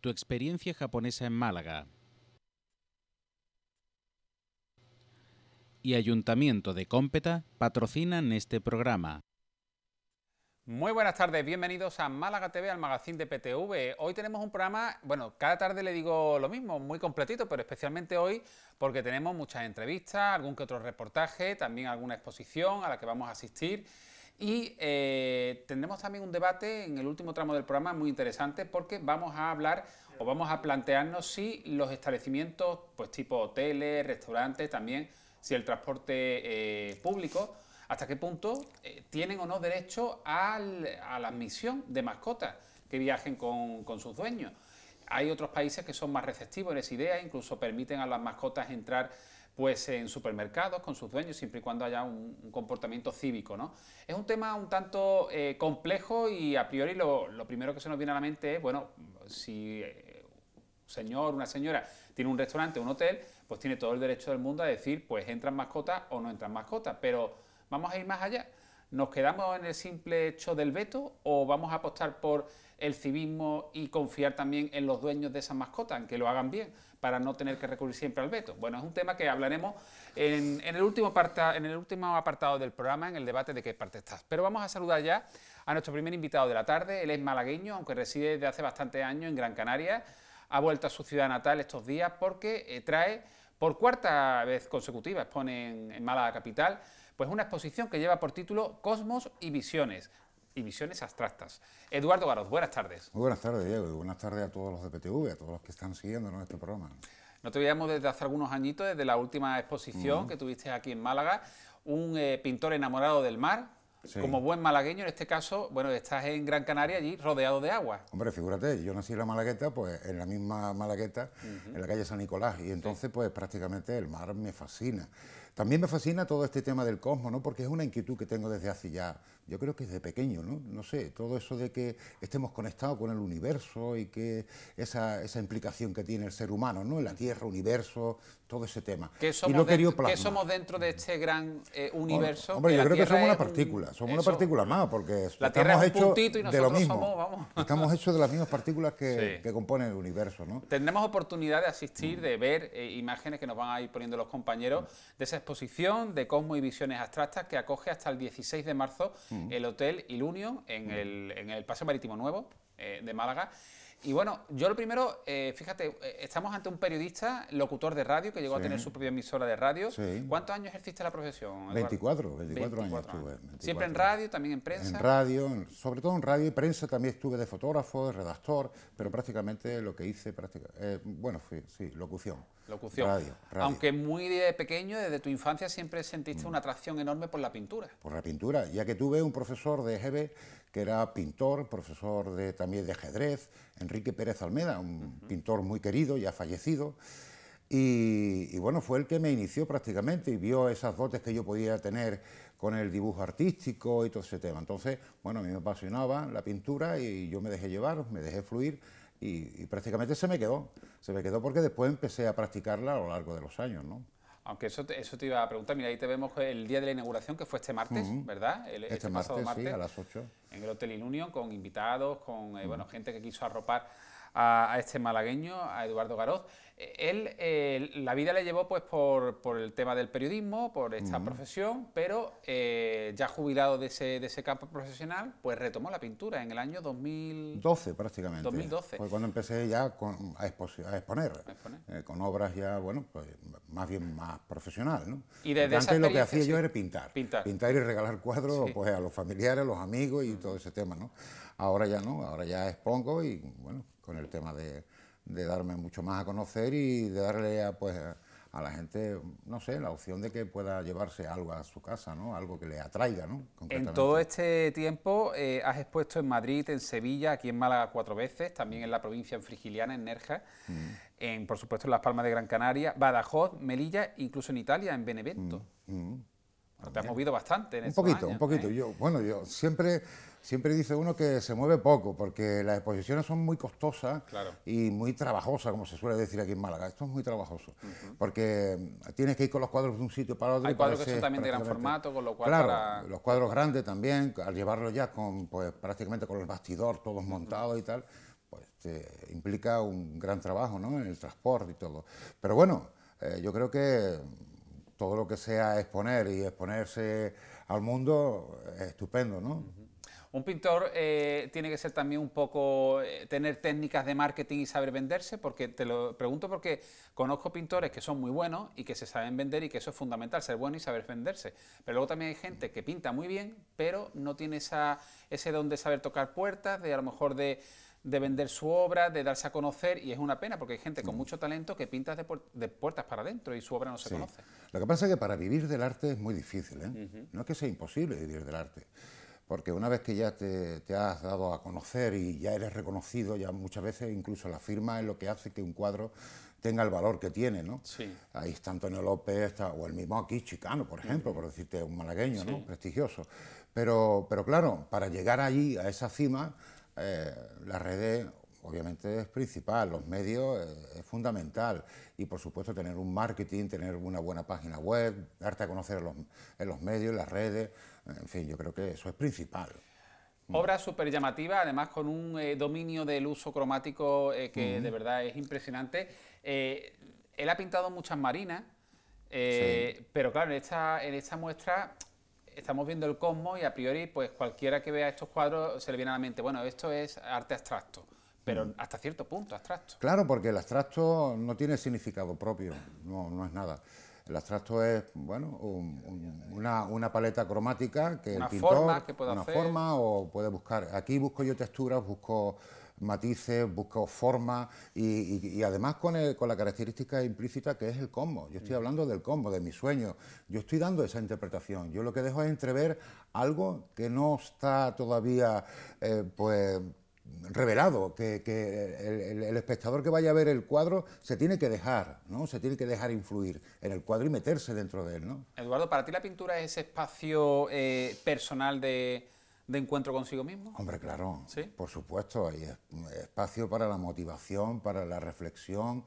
tu experiencia japonesa en Málaga. Y Ayuntamiento de Cómpeta patrocinan este programa. Muy buenas tardes, bienvenidos a Málaga TV, al magazín de PTV. Hoy tenemos un programa, bueno, cada tarde le digo lo mismo, muy completito, pero especialmente hoy porque tenemos muchas entrevistas, algún que otro reportaje, también alguna exposición a la que vamos a asistir y eh, tendremos también un debate en el último tramo del programa muy interesante porque vamos a hablar o vamos a plantearnos si los establecimientos, pues tipo hoteles, restaurantes, también si el transporte eh, público, hasta qué punto eh, tienen o no derecho a la admisión de mascotas que viajen con, con sus dueños. Hay otros países que son más receptivos en esa idea, incluso permiten a las mascotas entrar pues en supermercados con sus dueños, siempre y cuando haya un, comportamiento cívico. ¿no? Es un tema un tanto eh, complejo y a priori lo, primero que se nos viene a la mente es, bueno, si eh, un señor, una señora tiene un restaurante, un hotel, pues tiene todo el derecho del mundo a decir, pues entran mascotas o no entran mascotas, pero vamos a ir más allá. ¿Nos quedamos en el simple hecho del veto o vamos a apostar por el civismo y confiar también en los dueños de esas mascotas, en que lo hagan bien? para no tener que recurrir siempre al veto. Bueno, es un tema que hablaremos en, el, último apartado, del programa, en el debate de qué parte estás. Pero vamos a saludar ya a nuestro primer invitado de la tarde. Él es malagueño, aunque reside desde hace bastantes años en Gran Canaria. Ha vuelto a su ciudad natal estos días porque eh, trae, por cuarta vez consecutiva, expone en, en Málaga Capital, pues una exposición que lleva por título Cosmos y Visiones, y visiones abstractas. Eduardo Garoz, buenas tardes. Muy buenas tardes, Diego, y buenas tardes a todos los de PTV, a todos los que están siguiendo nuestro este programa. No te veíamos desde hace algunos añitos, desde la última exposición que tuviste aquí en Málaga, un eh, pintor enamorado del mar, Como buen malagueño, en este caso, bueno, estás en Gran Canaria, allí rodeado de agua. Hombre, fíjate, yo nací en la Malagueta, pues en la misma Malagueta, en la calle San Nicolás, y entonces, pues prácticamente el mar me fascina. También me fascina todo este tema del cosmos, ¿no? Porque es una inquietud que tengo desde hace ya yo creo que es de pequeño, ¿no? No sé, todo eso de que estemos conectados con el universo y que esa, esa implicación que tiene el ser humano, ¿no? En la Tierra, universo, todo ese tema. ¿Qué somos, somos dentro de este gran eh, universo? Hombre, yo creo que somos una partícula, somos una partícula más, porque la estamos es hechos de lo mismo. Somos, vamos. Estamos hechos de las mismas partículas que, componen el universo, ¿no? Tendremos oportunidad de asistir, de ver eh, imágenes que nos van a ir poniendo los compañeros mm. de esa exposición de Cosmo y Visiones Abstractas que acoge hasta el 16 de marzo mm el Hotel Ilunio en, el, en el Paseo Marítimo Nuevo eh, de Málaga y bueno, yo lo primero, eh, fíjate, eh, estamos ante un periodista, locutor de radio, que llegó a tener su propia emisora de radio. ¿Cuántos años ejerciste la profesión? 24, 24, años, estuve. Siempre en radio, también en prensa. En radio, sobre todo en radio y prensa, también estuve de fotógrafo, de redactor, pero prácticamente lo que hice, prácticamente, eh, bueno, sí, locución. Locución. Radio, Aunque muy de pequeño, desde tu infancia siempre sentiste mm. una atracción enorme por la pintura. Por la pintura, ya que tuve un profesor de EGB que era pintor, profesor de, también de ajedrez, Enrique Pérez Almeda, un pintor muy querido, ya fallecido. Y, bueno, fue el que me inició prácticamente y vio esas dotes que yo podía tener con el dibujo artístico y todo ese tema. Entonces, bueno, a mí me apasionaba la pintura y yo me dejé llevar, me dejé fluir y prácticamente se me quedó. Se me quedó porque después empecé a practicarla a lo largo de los años, ¿no? Aunque eso te, eso te iba a preguntar, mira, ahí te vemos el día de la inauguración, que fue este martes, ¿verdad? El, este, martes, pasado martes, a las 8. En el Hotel Union con invitados, con eh, bueno, gente que quiso arropar a, este malagueño, a Eduardo Garoz. Él, eh, la vida le llevó pues por, por, el tema del periodismo, por esta profesión, pero eh, ya jubilado de ese, de ese campo profesional, pues retomó la pintura en el año 2012 prácticamente. 2012. Fue cuando empecé ya a, exponer, eh, con obras ya, bueno, pues más bien más profesional, ¿no? Y desde Antes lo que hacía yo era pintar, pintar. Pintar y regalar cuadros pues a los familiares, a los amigos y todo ese tema, ¿no? Ahora ya no, ahora ya expongo y bueno, con el tema de, darme mucho más a conocer y de darle a, pues, a la gente, no sé, la opción de que pueda llevarse algo a su casa, ¿no? Algo que le atraiga, ¿no? En todo este tiempo eh, has expuesto en Madrid, en Sevilla, aquí en Málaga cuatro veces, también en la provincia en Frigiliana, en Nerja, mm. en, por supuesto en Las Palmas de Gran Canaria, Badajoz, Melilla, incluso en Italia, en Benevento. Mm, mm. Te has movido bastante en Un poquito, un poquito. ¿eh? Yo, bueno, yo siempre Siempre dice uno que se mueve poco, porque las exposiciones son muy costosas y muy trabajosas, como se suele decir aquí en Málaga. Esto es muy trabajoso, porque tienes que ir con los cuadros de un sitio para otro. Hay cuadros que son también de gran formato, con lo cual... los cuadros grandes también, al llevarlos ya con, pues, prácticamente con el bastidor todos montados y tal, pues implica un gran trabajo, ¿no? En el transporte y todo. Pero bueno, eh, yo creo que todo lo que sea exponer y exponerse al mundo es estupendo, ¿no? Un pintor eh, tiene que ser también un poco, eh, tener técnicas de marketing y saber venderse, porque te lo pregunto porque conozco pintores que son muy buenos y que se saben vender y que eso es fundamental, ser bueno y saber venderse. Pero luego también hay gente que pinta muy bien, pero no tiene ese don de saber tocar puertas, de a lo mejor de vender su obra, de darse a conocer, y es una pena porque hay gente con mm. mucho talento que pinta de, puertas para adentro y su obra no se conoce. Lo que pasa es que para vivir del arte es muy difícil, ¿eh? no es que sea imposible vivir del arte porque una vez que ya te, has dado a conocer y ya eres reconocido, ya muchas veces incluso la firma es lo que hace que un cuadro tenga el valor que tiene, ¿no? Ahí está Antonio López, está, o el mismo aquí, Chicano, por ejemplo, por decirte un malagueño, ¿no? Prestigioso. Pero, pero claro, para llegar allí, a esa cima, las eh, la red obviamente es principal, los medios eh, es, fundamental y por supuesto tener un marketing, tener una buena página web, darte a conocer los, en los medios, en las redes, en fin, yo creo que eso es principal. Obra súper llamativa, además con un eh, dominio del uso cromático eh, que de verdad es impresionante. Eh, él ha pintado muchas marinas, pero claro, en esta, en esta muestra estamos viendo el cosmos y a priori, pues cualquiera que vea estos cuadros se le viene a la mente, bueno, esto es arte abstracto, pero mm. hasta cierto punto abstracto. Claro, porque el abstracto no tiene significado propio, no es nada. El abstracto es, bueno, una, paleta cromática que el pintor, que puede una forma o puede buscar. Aquí busco yo texturas, busco matices, busco forma... y, además con, con, la característica implícita que es el combo. Yo estoy mm. hablando del combo, de mi sueño. Yo estoy dando esa interpretación. Yo lo que dejo es entrever algo que no está todavía eh, pues, revelado, que, el, espectador que vaya a ver el cuadro se tiene que dejar, ¿no? Se tiene que dejar influir en el cuadro y meterse dentro de él, ¿no? Eduardo, ¿para ti la pintura es ese espacio eh, personal de, encuentro consigo mismo? Hombre, claro, ¿Sí? por supuesto, hay espacio para la motivación, para la reflexión.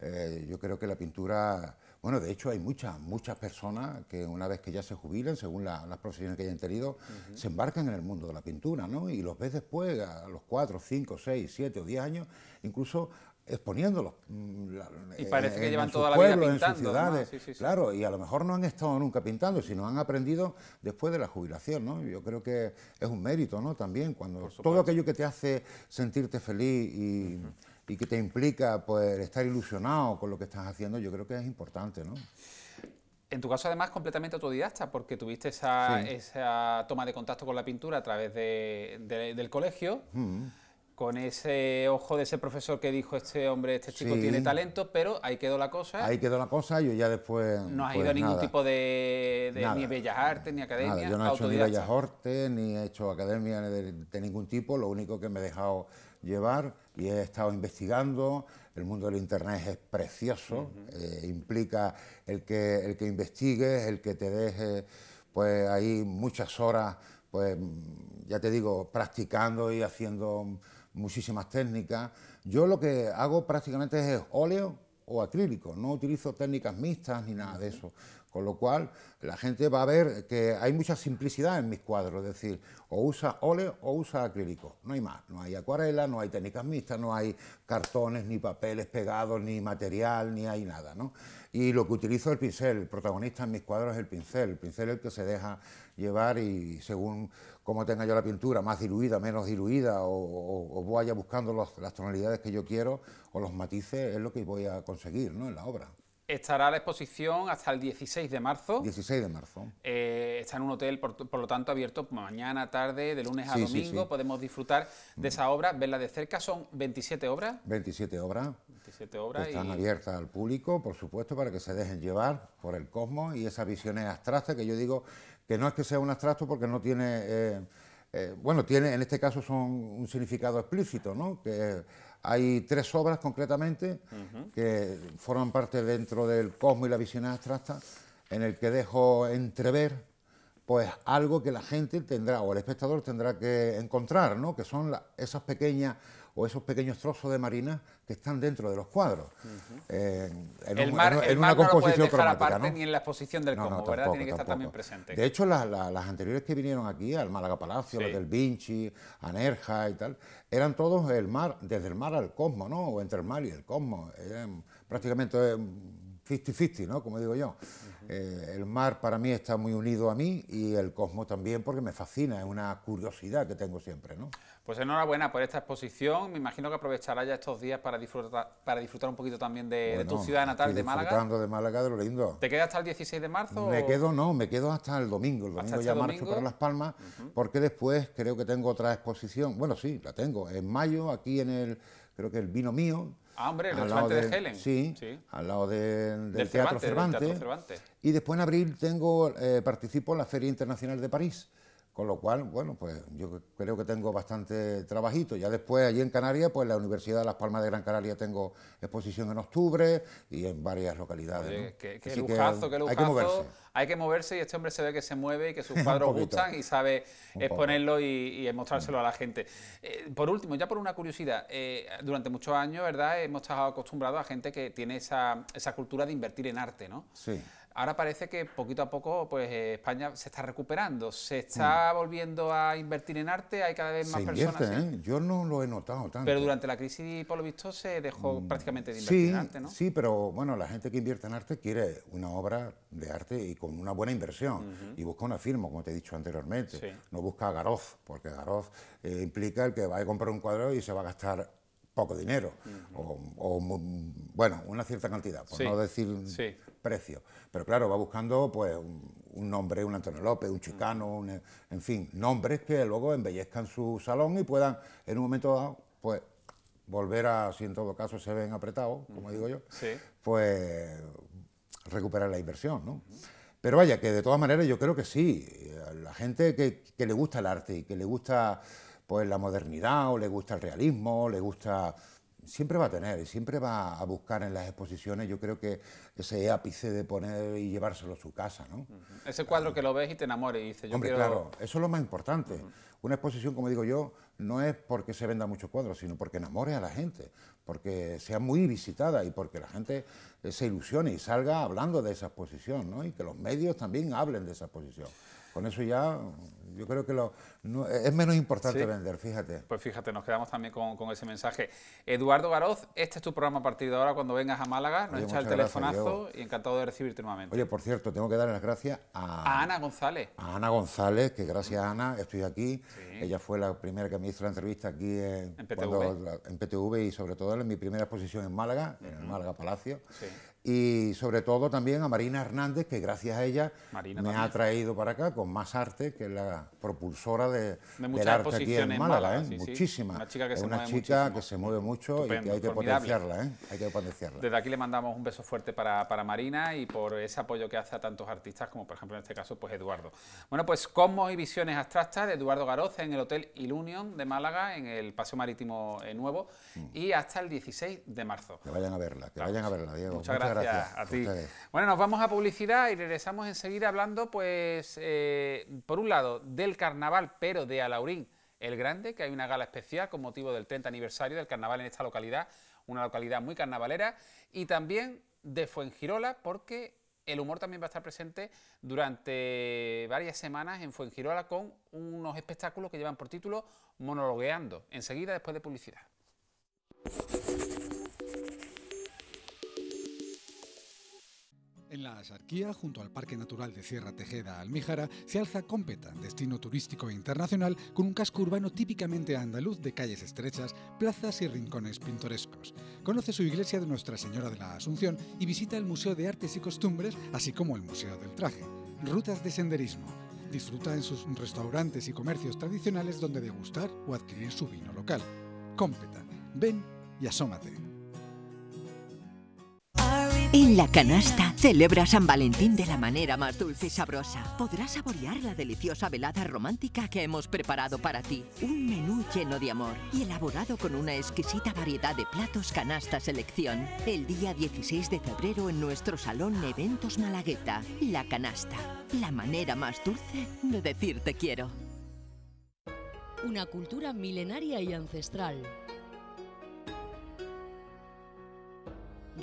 Eh, yo creo que la pintura bueno, de hecho hay muchas, muchas personas que una vez que ya se jubilan, según las profesiones que hayan tenido, se embarcan en el mundo de la pintura, ¿no? Y los ves después, a los cuatro, cinco, seis, siete o diez años, incluso exponiéndolos. Mm, y eh, parece que llevan toda la vida En ciudades, claro, y a lo mejor no han estado nunca pintando, sino han aprendido después de la jubilación, ¿no? Yo creo que es un mérito, ¿no? También cuando todo aquello que te hace sentirte feliz y y que te implica poder estar ilusionado con lo que estás haciendo, yo creo que es importante, ¿no? En tu caso, además, completamente autodidacta, porque tuviste esa, toma de contacto con la pintura a través del colegio, mm. con ese ojo de ese profesor que dijo, este hombre, este chico tiene talento, pero ahí quedó la cosa. Ahí quedó la cosa, yo ya después... No has pues, ido a ningún tipo de, de ni Bellas Artes, ni academia, Yo no he hecho ni Bellas Artes, ni he hecho academia de ningún tipo, lo único que me he dejado llevar y he estado investigando. El mundo del Internet es precioso, eh, implica el que, el que investigues, el que te deje pues ahí muchas horas, pues ya te digo, practicando y haciendo muchísimas técnicas. Yo lo que hago prácticamente es óleo o acrílico, no utilizo técnicas mixtas ni nada de eso. Con lo cual, la gente va a ver que hay mucha simplicidad en mis cuadros, es decir, o usa óleo o usa acrílico, no hay más, no hay acuarela, no hay técnicas mixtas, no hay cartones, ni papeles pegados, ni material, ni hay nada, Y lo que utilizo es el pincel, el protagonista en mis cuadros es el pincel, el pincel es el que se deja llevar y según cómo tenga yo la pintura, más diluida, menos diluida, o, voy a vaya buscando las tonalidades que yo quiero o los matices, es lo que voy a conseguir ¿no? en la obra. Estará la exposición hasta el 16 de marzo. 16 de marzo. Eh, está en un hotel, por, lo tanto, abierto mañana, tarde, de lunes a domingo. Podemos disfrutar de mm. esa obra, verla de cerca. Son 27 obras. 27 obras. 27 obras. están abiertas al público, por supuesto, para que se dejen llevar por el cosmos y esa visión es abstracta, que yo digo que no es que sea un abstracto porque no tiene... Eh, eh, bueno, tiene, en este caso son un significado explícito, ¿no? Hay tres obras concretamente que forman parte dentro del Cosmo y la visión abstracta, en el que dejo entrever pues algo que la gente tendrá o el espectador tendrá que encontrar, ¿no? que son esas pequeñas o esos pequeños trozos de marina que están dentro de los cuadros. en el composición no ni en la exposición del Cosmo, ¿verdad? Tiene que estar también presente. De hecho, las anteriores que vinieron aquí, al Málaga Palacio, los las del Vinci, a Nerja y tal, eran todos el mar, desde el mar al cosmos, ¿no? O entre el mar y el cosmos. prácticamente 50-50, em, ¿no? Como digo yo. Eh, el mar para mí está muy unido a mí y el cosmos también porque me fascina, es una curiosidad que tengo siempre, ¿no? Pues enhorabuena por esta exposición. Me imagino que aprovechará ya estos días para disfrutar, para disfrutar un poquito también de, tu ciudad natal, de Málaga. Disfrutando de Málaga, de lo lindo. ¿Te quedas hasta el 16 de marzo? Me quedo, no, me quedo hasta el domingo. El domingo este ya marcho para Las Palmas, porque después creo que tengo otra exposición. Bueno, sí, la tengo. En mayo, aquí en el, creo que el vino mío. Ah, hombre, el de, Helen. Sí, al lado del, Teatro Cervantes, Y después en abril tengo, eh, participo en la Feria Internacional de París. Con lo cual, bueno, pues yo creo que tengo bastante trabajito. Ya después, allí en Canarias, pues la Universidad de Las Palmas de Gran Canaria tengo exposición en octubre y en varias localidades. qué, lujazo, qué lujazo. Hay que moverse. Hay que moverse y este hombre se ve que se mueve y que sus cuadros gustan y sabe exponerlo y, mostrárselo a la mm. gente. Eh, por último, ya por una curiosidad, eh, durante muchos años, ¿verdad? Hemos estado acostumbrados a gente que tiene esa, esa cultura de invertir en arte, ¿no? Sí ahora parece que poquito a poco pues eh, España se está recuperando, se está mm. volviendo a invertir en arte, hay cada vez más personas. ¿eh? Yo no lo he notado tanto. Pero durante la crisis, por lo visto, se dejó mm, prácticamente de invertir en arte, ¿no? Sí, pero bueno, la gente que invierte en arte quiere una obra de arte y con una buena inversión. Y busca una firma, como te he dicho anteriormente. No busca a Garoz, porque Garoz eh, implica el que va a comprar un cuadro y se va a gastar poco dinero, o, bueno, una cierta cantidad, por no decir sí precios. Pero claro, va buscando pues un, nombre, un Antonio López, un Chicano, mm. en fin, nombres que luego embellezcan su salón y puedan en un momento dado, pues volver a, si en todo caso se ven apretados, como digo yo, pues recuperar la inversión, Pero vaya, que de todas maneras yo creo que sí, eh, la gente que, le gusta el arte y que le gusta pues la modernidad o le gusta el realismo, le gusta siempre va a tener, y siempre va a buscar en las exposiciones, yo creo que ese ápice de poner y llevárselo a su casa, ¿no? Ese cuadro que lo ves y te enamore, y dices, yo Hombre, claro, eso es lo más importante. Una exposición, como digo yo, no es porque se venda muchos cuadros, sino porque enamore a la gente, porque sea muy visitada y porque la gente eh, se ilusione y salga hablando de esa exposición, ¿no? Y que los medios también hablen de esa exposición. Con eso ya yo creo que es menos importante vender, fíjate. Pues fíjate, nos quedamos también con, ese mensaje. Eduardo Garoz, este es tu programa a partir de ahora cuando vengas a Málaga, nos echa el telefonazo y encantado de recibirte nuevamente. Oye, por cierto, tengo que dar las gracias a, Ana González. A Ana González, que gracias Ana estoy aquí. Ella fue la primera que me hizo la entrevista aquí en, en, PTV. y sobre todo en mi primera exposición en Málaga, en el Málaga Palacio. Sí y sobre todo también a Marina Hernández, que gracias a ella me ha traído para acá con más arte, que la propulsora de, de del arte aquí en Málaga, ¿eh? muchísima. Una chica que, es se, una mueve que se mueve mucho y que hay que potenciarla, ¿eh? hay que potenciarla. Desde aquí le mandamos un beso fuerte para, Marina y por ese apoyo que hace a tantos artistas, como por ejemplo en este caso pues Eduardo. Bueno, pues Cosmos y Visiones Abstractas de Eduardo Garoz en el Hotel Ilunion de Málaga, en el Paseo Marítimo eh, Nuevo, mm. y hasta el 16 de marzo. Que vayan a verla, que vayan a verla, Diego. Muchas gracias. Bueno, nos vamos a publicidad y regresamos enseguida hablando, pues, eh, por un lado, del carnaval, pero de Alaurín el Grande, que hay una gala especial con motivo del 30 aniversario del carnaval en esta localidad, una localidad muy carnavalera, y también de Fuengirola, porque el humor también va a estar presente durante varias semanas en Fuengirola con unos espectáculos que llevan por título Monologueando, enseguida después de publicidad. En la Asarquía, junto al Parque Natural de Sierra Tejeda Almíjara, se alza Cómpeta, destino turístico e internacional con un casco urbano típicamente andaluz de calles estrechas, plazas y rincones pintorescos. Conoce su iglesia de Nuestra Señora de la Asunción y visita el Museo de Artes y Costumbres, así como el Museo del Traje. Rutas de senderismo. Disfruta en sus restaurantes y comercios tradicionales donde degustar o adquirir su vino local. Cómpeta. Ven y asómate. En la canasta celebra San Valentín de la manera más dulce y sabrosa. Podrás saborear la deliciosa velada romántica que hemos preparado para ti. Un menú lleno de amor y elaborado con una exquisita variedad de platos canasta selección. El día 16 de febrero en nuestro salón Eventos Malagueta. La canasta, la manera más dulce de decirte quiero. Una cultura milenaria y ancestral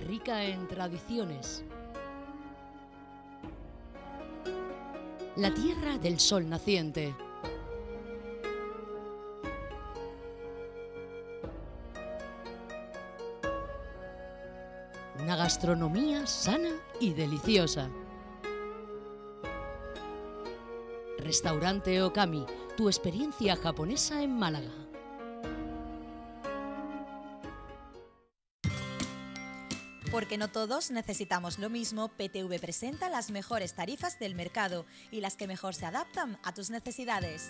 rica en tradiciones. La tierra del sol naciente. Una gastronomía sana y deliciosa. Restaurante Okami, tu experiencia japonesa en Málaga. Porque no todos necesitamos lo mismo, PTV presenta las mejores tarifas del mercado y las que mejor se adaptan a tus necesidades.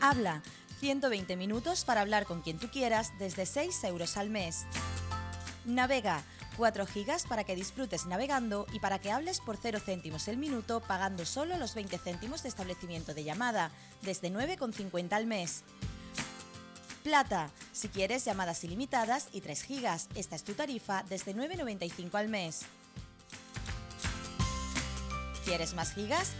Habla, 120 minutos para hablar con quien tú quieras desde 6 euros al mes. Navega, 4 gigas para que disfrutes navegando y para que hables por 0 céntimos el minuto pagando solo los 20 céntimos de establecimiento de llamada, desde 9,50 al mes. Plata. Si quieres llamadas ilimitadas y 3 gigas, esta es tu tarifa desde 9.95 este al mes. ¿Quieres más gigas?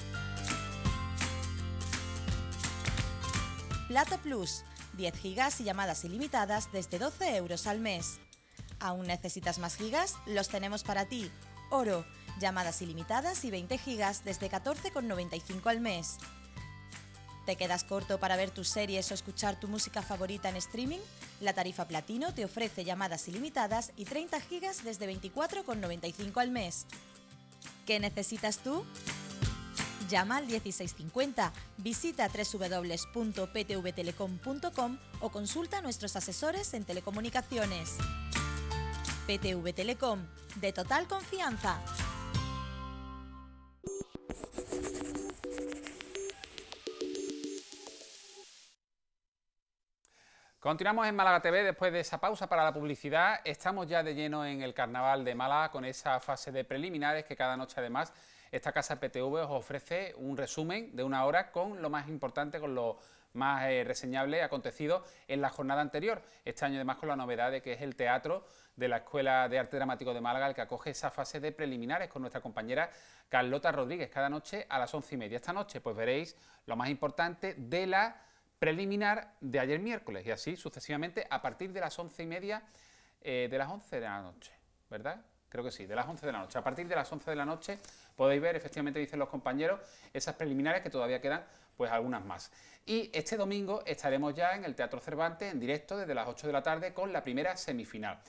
Plata Plus. 10 gigas y llamadas ilimitadas desde 12 euros al mes. ¿Aún necesitas más gigas? Los tenemos para ti. Oro. Llamadas ilimitadas y 20 gigas desde 14,95 al mes. ¿Te quedas corto para ver tus series o escuchar tu música favorita en streaming? La tarifa Platino te ofrece llamadas ilimitadas y 30 gigas desde 24,95 al mes. ¿Qué necesitas tú? Llama al 1650, visita www.ptvtelecom.com o consulta a nuestros asesores en telecomunicaciones. PTV Telecom, de total confianza. Continuamos en Málaga TV después de esa pausa para la publicidad. Estamos ya de lleno en el Carnaval de Málaga con esa fase de preliminares que cada noche además esta casa PTV os ofrece un resumen de una hora con lo más importante, con lo más eh, reseñable acontecido en la jornada anterior. Este año además con la novedad de que es el teatro de la Escuela de Arte Dramático de Málaga el que acoge esa fase de preliminares con nuestra compañera Carlota Rodríguez cada noche a las once y media. Esta noche pues veréis lo más importante de la preliminar de ayer miércoles y así sucesivamente a partir de las once y media eh, de las 11 de la noche, ¿verdad? Creo que sí, de las 11 de la noche. A partir de las 11 de la noche podéis ver, efectivamente, dicen los compañeros, esas preliminares que todavía quedan, pues algunas más. Y este domingo estaremos ya en el Teatro Cervantes en directo desde las 8 de la tarde con la primera semifinal.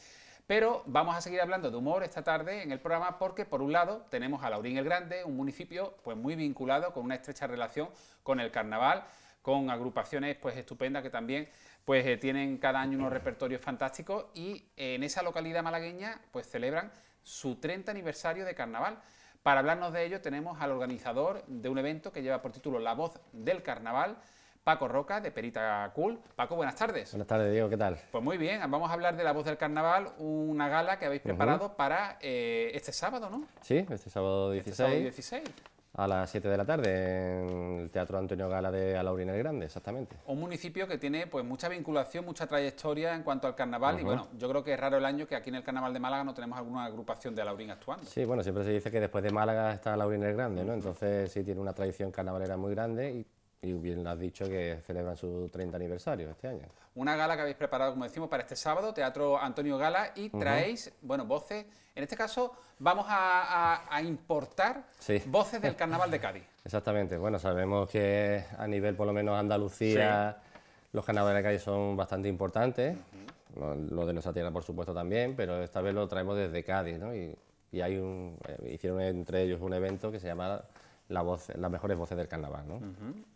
Pero vamos a seguir hablando de humor esta tarde en el programa porque, por un lado, tenemos a Laurín el Grande, un municipio pues, muy vinculado con una estrecha relación con el carnaval con agrupaciones pues estupendas que también pues eh, tienen cada año unos repertorios fantásticos y eh, en esa localidad malagueña pues celebran su 30 aniversario de carnaval. Para hablarnos de ello tenemos al organizador de un evento que lleva por título La voz del carnaval, Paco Roca de Perita Cool. Paco, buenas tardes. Buenas tardes, Diego, ¿qué tal? Pues muy bien, vamos a hablar de La Voz del Carnaval, una gala que habéis preparado para eh, este sábado, ¿no? Sí, este sábado 16. Este sábado 16 a las 7 de la tarde en el Teatro Antonio Gala de Alaurín el Grande, exactamente. Un municipio que tiene pues mucha vinculación, mucha trayectoria en cuanto al carnaval y bueno, yo creo que es raro el año que aquí en el Carnaval de Málaga no tenemos alguna agrupación de Alaurín actuando. Sí, bueno, siempre se dice que después de Málaga está Alaurín el Grande, ¿no? Entonces sí tiene una tradición carnavalera muy grande y y bien lo has dicho, que celebran su 30 aniversario este año. Una gala que habéis preparado, como decimos, para este sábado, Teatro Antonio Gala, y traéis, bueno, voces, en este caso vamos a, importar voces del Carnaval de Cádiz. Exactamente, bueno, sabemos que a nivel por lo menos Andalucía los carnavales de Cádiz son bastante importantes, lo, de nuestra tierra por supuesto también, pero esta vez lo traemos desde Cádiz, ¿no? Y, hay un, eh, hicieron entre ellos un evento que se llama la voz, las mejores voces del carnaval, ¿no?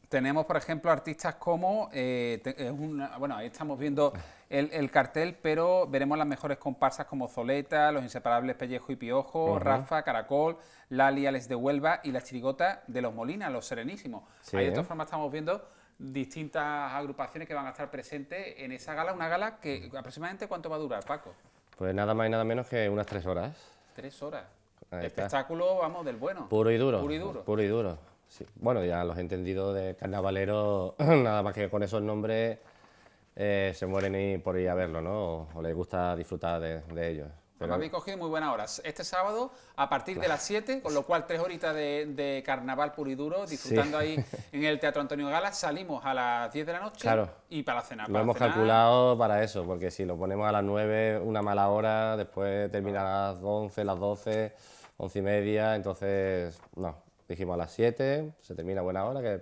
tenemos, por ejemplo, artistas como, eh, bueno, ahí estamos viendo el, cartel, pero veremos las mejores comparsas como Zoleta, Los Inseparables Pellejo y Piojo, Rafa, Caracol, Lali, Alex de Huelva y la chirigota de Los Molinas, Los Serenísimos. Ahí de todas formas estamos viendo distintas agrupaciones que van a estar presentes en esa gala, una gala que aproximadamente cuánto va a durar, Paco. Pues nada más y nada menos que unas tres horas. Tres horas. Espectáculo, vamos, del bueno. Puro y duro. Puro y duro. Puro y duro. Bueno, ya los he entendido de carnavaleros, nada más que con esos nombres eh, se mueren y por ir a verlo, ¿no? O, les gusta disfrutar de, ellos. Pero... Habéis cogido muy buenas horas. Este sábado, a partir de las 7, con lo cual tres horitas de, carnaval puro y duro, disfrutando ahí en el Teatro Antonio Gala, salimos a las 10 de la noche y para cenar. Lo hemos calculado para eso, porque si lo ponemos a las 9, una mala hora, después termina a las 11, las 12, 11 y media, entonces no dijimos a las 7, se termina buena hora, que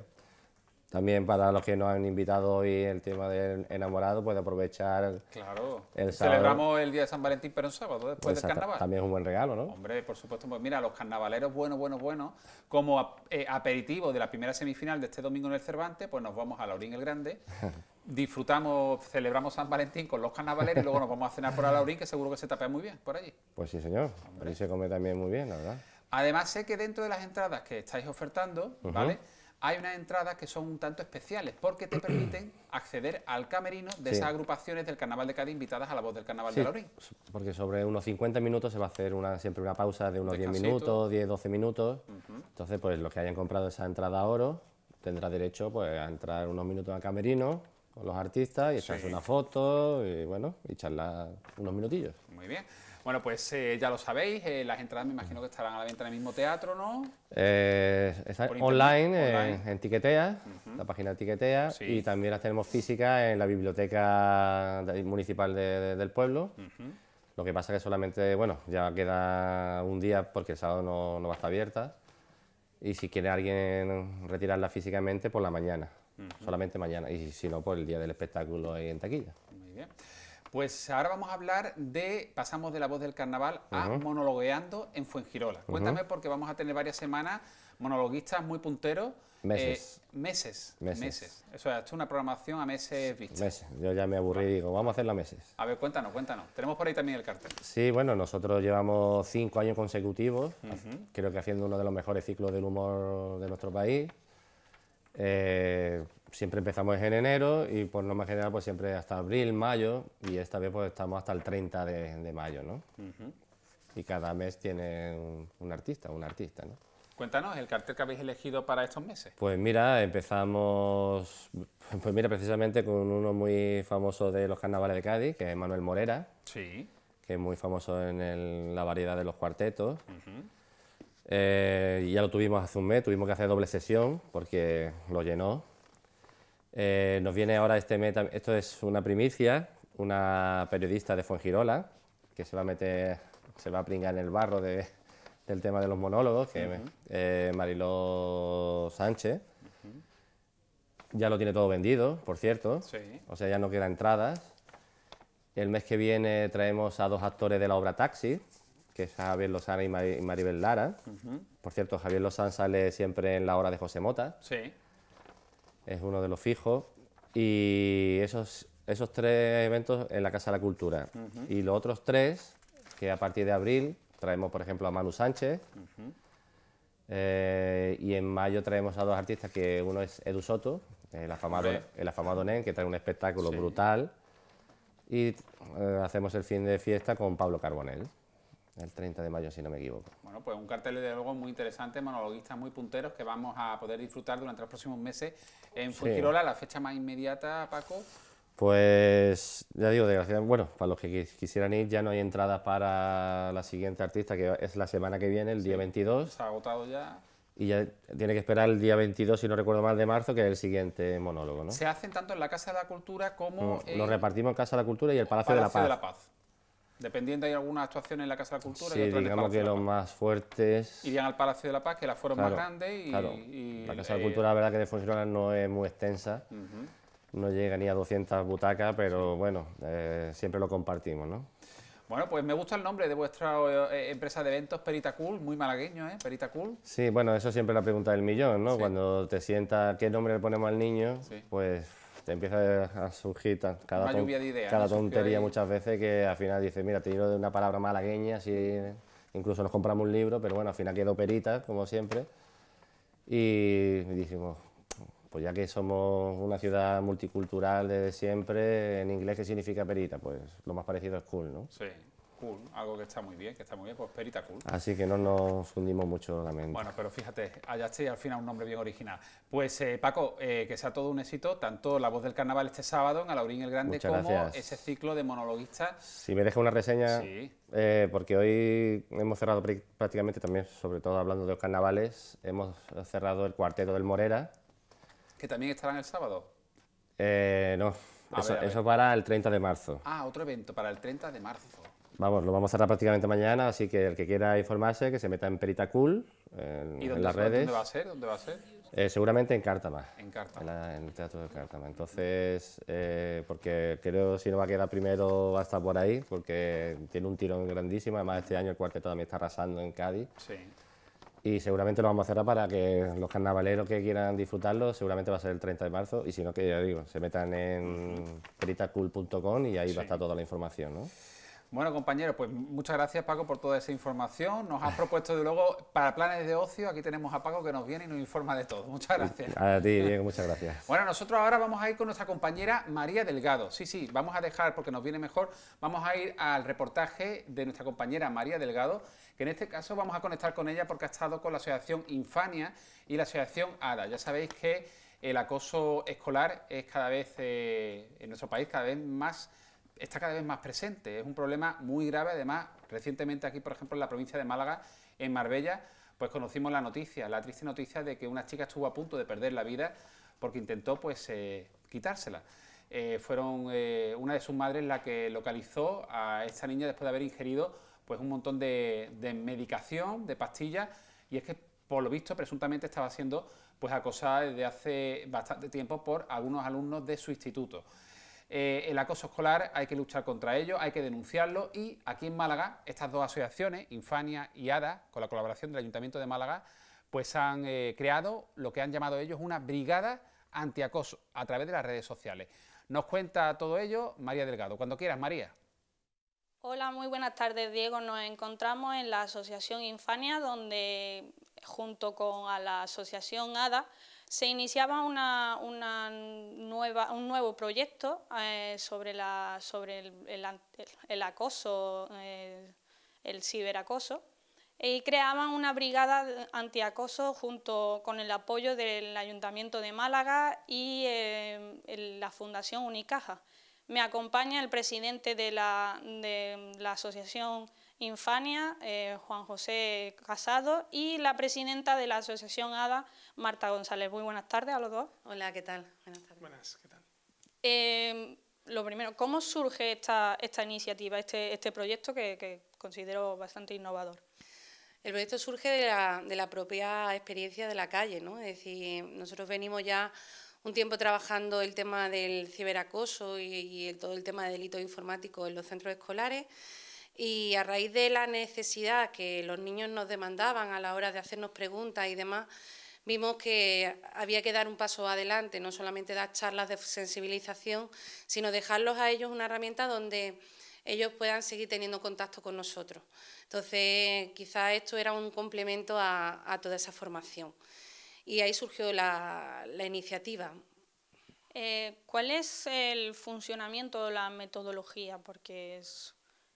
también para los que nos han invitado hoy el tema del enamorado, puede aprovechar claro. el Celebramos el día de San Valentín, pero un sábado después del carnaval. También es un buen regalo, ¿no? Hombre, por supuesto. pues Mira, los carnavaleros bueno, bueno, bueno, como eh, aperitivo de la primera semifinal de este domingo en el Cervantes, pues nos vamos a Laurín el Grande. disfrutamos, celebramos San Valentín con los carnavaleros y luego nos vamos a cenar por la Laurín, que seguro que se tapea muy bien por allí. Pues sí, señor. se come también muy bien, la verdad. Además, sé que dentro de las entradas que estáis ofertando, ¿vale? Hay unas entradas que son un tanto especiales porque te permiten acceder al camerino de esas agrupaciones del Carnaval de Cádiz invitadas a la voz del Carnaval de Lorín. Porque sobre unos 50 minutos se va a hacer una, siempre una pausa de unos 10 minutos, 10, 12 minutos. Entonces, pues los que hayan comprado esa entrada a oro tendrá derecho pues, a entrar unos minutos al camerino con los artistas y echarse una foto y bueno, y charlar unos minutillos. Muy bien. Bueno, pues eh, ya lo sabéis, eh, las entradas me imagino que estarán a la venta en el mismo teatro, ¿no? Eh, eh online, En, Tiquetea, la página de Tiquetea, y también las tenemos físicas en la biblioteca municipal del pueblo. Lo que pasa es que solamente, bueno, ya queda un día porque el sábado no, va a estar abierta. Y si quiere alguien retirarla físicamente, por la mañana, solamente mañana. Y si no, por pues el día del espectáculo ahí en taquilla. Muy bien pues ahora vamos a hablar de, pasamos de la voz del carnaval a monologueando en Fuengirola. Cuéntame porque vamos a tener varias semanas monologuistas muy punteros. Eh, meses. meses. meses. Meses. Eso es, una programación a meses vistas. Meses. Yo ya me aburrí y digo, vamos a hacerla meses. A ver, cuéntanos, cuéntanos. Tenemos por ahí también el cartel. Sí, bueno, nosotros llevamos cinco años consecutivos, creo que haciendo uno de los mejores ciclos del humor de nuestro país. Eh, siempre empezamos en enero y por lo más general pues siempre hasta abril, mayo y esta vez pues estamos hasta el 30 de, mayo, ¿no? Y cada mes tiene un, artista, un artista, ¿no? Cuéntanos, ¿el cartel que habéis elegido para estos meses? Pues mira, empezamos, pues mira, precisamente con uno muy famoso de los carnavales de Cádiz, que es Manuel Morera. Sí. Que es muy famoso en la variedad de los cuartetos. Eh, y ya lo tuvimos hace un mes, tuvimos que hacer doble sesión porque lo llenó. Eh, nos viene ahora este meta, esto es una primicia, una periodista de Fuengirola, que se va a meter, se va a pringar en el barro del tema de los monólogos, que eh, Mariló Sánchez. Ya lo tiene todo vendido, por cierto. O sea, ya no queda entradas. El mes que viene traemos a dos actores de la obra Taxi, que es Javier Lozano y, Maribel Lara. Por cierto, Javier Lozano sale siempre en la hora de José Mota. Sí es uno de los fijos. Y esos, esos tres eventos en la Casa de la Cultura. Y los otros tres, que a partir de abril traemos, por ejemplo, a Manu Sánchez. Eh, y en mayo traemos a dos artistas, que uno es Edu Soto, el afamado, el NEN, que trae un espectáculo brutal. Y eh, hacemos el fin de fiesta con Pablo Carbonell. El 30 de mayo, si no me equivoco. Bueno, pues un cartel de luego muy interesante, monologuistas muy punteros que vamos a poder disfrutar durante los próximos meses en Fuengirola. La fecha más inmediata, Paco. Pues ya digo, desgraciadamente, bueno, para los que quisieran ir ya no hay entradas para la siguiente artista, que es la semana que viene, el día 22. ha agotado ya y ya tiene que esperar el día 22, si no recuerdo mal, de marzo, que es el siguiente monólogo. ¿no? Se hacen tanto en la Casa de la Cultura como... Lo repartimos en Casa de la Cultura y el Palacio, de la Paz. Dependiendo, hay alguna actuación en la Casa de la Cultura. Sí, y digamos que los más fuertes... Irían al Palacio de la Paz, que las fueron más grandes. Y, la Casa de la Cultura, la verdad que de funciones no es muy extensa. No llega ni a 200 butacas, pero bueno, eh, siempre lo compartimos, ¿no? Bueno, pues me gusta el nombre de vuestra eh, eh, empresa de eventos, Perita Cool, muy malagueño, ¿eh? Perita Cool. Sí, bueno, eso siempre es la pregunta del millón, ¿no? Cuando te sientas qué nombre le ponemos al niño, pues te empieza a surgir cada, cada tontería muchas veces que al final dices, mira, te digo de una palabra malagueña, así incluso nos compramos un libro, pero bueno, al final quedó perita, como siempre. Y dijimos, pues ya que somos una ciudad multicultural desde siempre, en inglés, ¿qué significa perita? Pues lo más parecido es cool, ¿no? Sí cool, algo que está muy bien, que está muy bien, pues Perita Cool. Así que no nos fundimos mucho la mente. Bueno, pero fíjate, allá estoy al final un nombre bien original. Pues eh, Paco, eh, que sea todo un éxito, tanto La Voz del Carnaval este sábado en Alaurín el Grande como ese ciclo de monologuistas. Si me deja una reseña, eh, porque hoy hemos cerrado prácticamente también, sobre todo hablando de los carnavales, hemos cerrado el cuarteto del Morera. ¿Que también estarán el sábado? no. eso, eso para el 30 de marzo. Ah, otro evento, para el 30 de marzo. Vamos, lo vamos a cerrar prácticamente mañana, así que el que quiera informarse, que se meta en Perita Cool, en, las redes. ¿Dónde va a ser? ¿Dónde va a ser? Eh, seguramente en Cártama. En Cártama. En, el Teatro de Cártama. Entonces, eh, porque creo si no va a quedar primero va a estar por ahí, porque tiene un tirón grandísimo. Además, este año el cuarteto también está arrasando en Cádiz. Sí. Y seguramente lo vamos a cerrar para que los carnavaleros que quieran disfrutarlo, seguramente va a ser el 30 de marzo. Y si no, que ya digo, se metan en peritacool.com y ahí va a estar toda la información, ¿no? Bueno, compañeros, pues muchas gracias, Paco, por toda esa información. Nos has propuesto, de luego, para planes de ocio, aquí tenemos a Paco que nos viene y nos informa de todo. Muchas gracias. A ti, Diego, muchas gracias. Bueno, nosotros ahora vamos a ir con nuestra compañera María Delgado. Sí, sí, vamos a dejar, porque nos viene mejor, vamos a ir al reportaje de nuestra compañera María Delgado, que en este caso vamos a conectar con ella porque ha estado con la Asociación Infania y la Asociación ADA. Ya sabéis que el acoso escolar es cada vez, eh, en nuestro país, cada vez más está cada vez más presente. Es un problema muy grave. Además, recientemente aquí, por ejemplo, en la provincia de Málaga, en Marbella, pues conocimos la noticia, la triste noticia de que una chica estuvo a punto de perder la vida porque intentó pues eh, quitársela. Eh, fueron eh, una de sus madres la que localizó a esta niña después de haber ingerido pues un montón de, de medicación, de pastillas, y es que por lo visto presuntamente estaba siendo pues acosada desde hace bastante tiempo por algunos alumnos de su instituto. Eh, el acoso escolar hay que luchar contra ello, hay que denunciarlo y aquí en Málaga estas dos asociaciones, Infania y ADA, con la colaboración del Ayuntamiento de Málaga, pues han eh, creado lo que han llamado ellos una brigada antiacoso a través de las redes sociales. Nos cuenta todo ello María Delgado. Cuando quieras, María. Hola, muy buenas tardes, Diego. Nos encontramos en la Asociación Infania, donde junto con la Asociación ADA se iniciaba una, nueva, un nuevo proyecto eh, sobre, la, sobre el, acoso, eh, el ciberacoso, y creaban una brigada antiacoso junto con el apoyo del Ayuntamiento de Málaga y eh, la Fundación Unicaja. Me acompaña el presidente de la, de la Asociación Infania, eh, Juan José Casado, y la presidenta de la Asociación ADA, Marta González. Muy buenas tardes a los dos. Hola, ¿qué tal? Buenas tardes. ¿qué tal? Eh, lo primero, ¿cómo surge esta, iniciativa, este, este proyecto que, considero bastante innovador? El proyecto surge de la, propia experiencia de la calle, ¿no? Es decir, nosotros venimos ya un tiempo trabajando el tema del ciberacoso y, todo el tema de delito informático en los centros escolares y a raíz de la necesidad que los niños nos demandaban a la hora de hacernos preguntas y demás, vimos que había que dar un paso adelante, no solamente dar charlas de sensibilización, sino dejarlos a ellos una herramienta donde ellos puedan seguir teniendo contacto con nosotros. Entonces, quizás esto era un complemento a, toda esa formación. Y ahí surgió la, iniciativa. Eh, ¿Cuál es el funcionamiento de la metodología? Porque es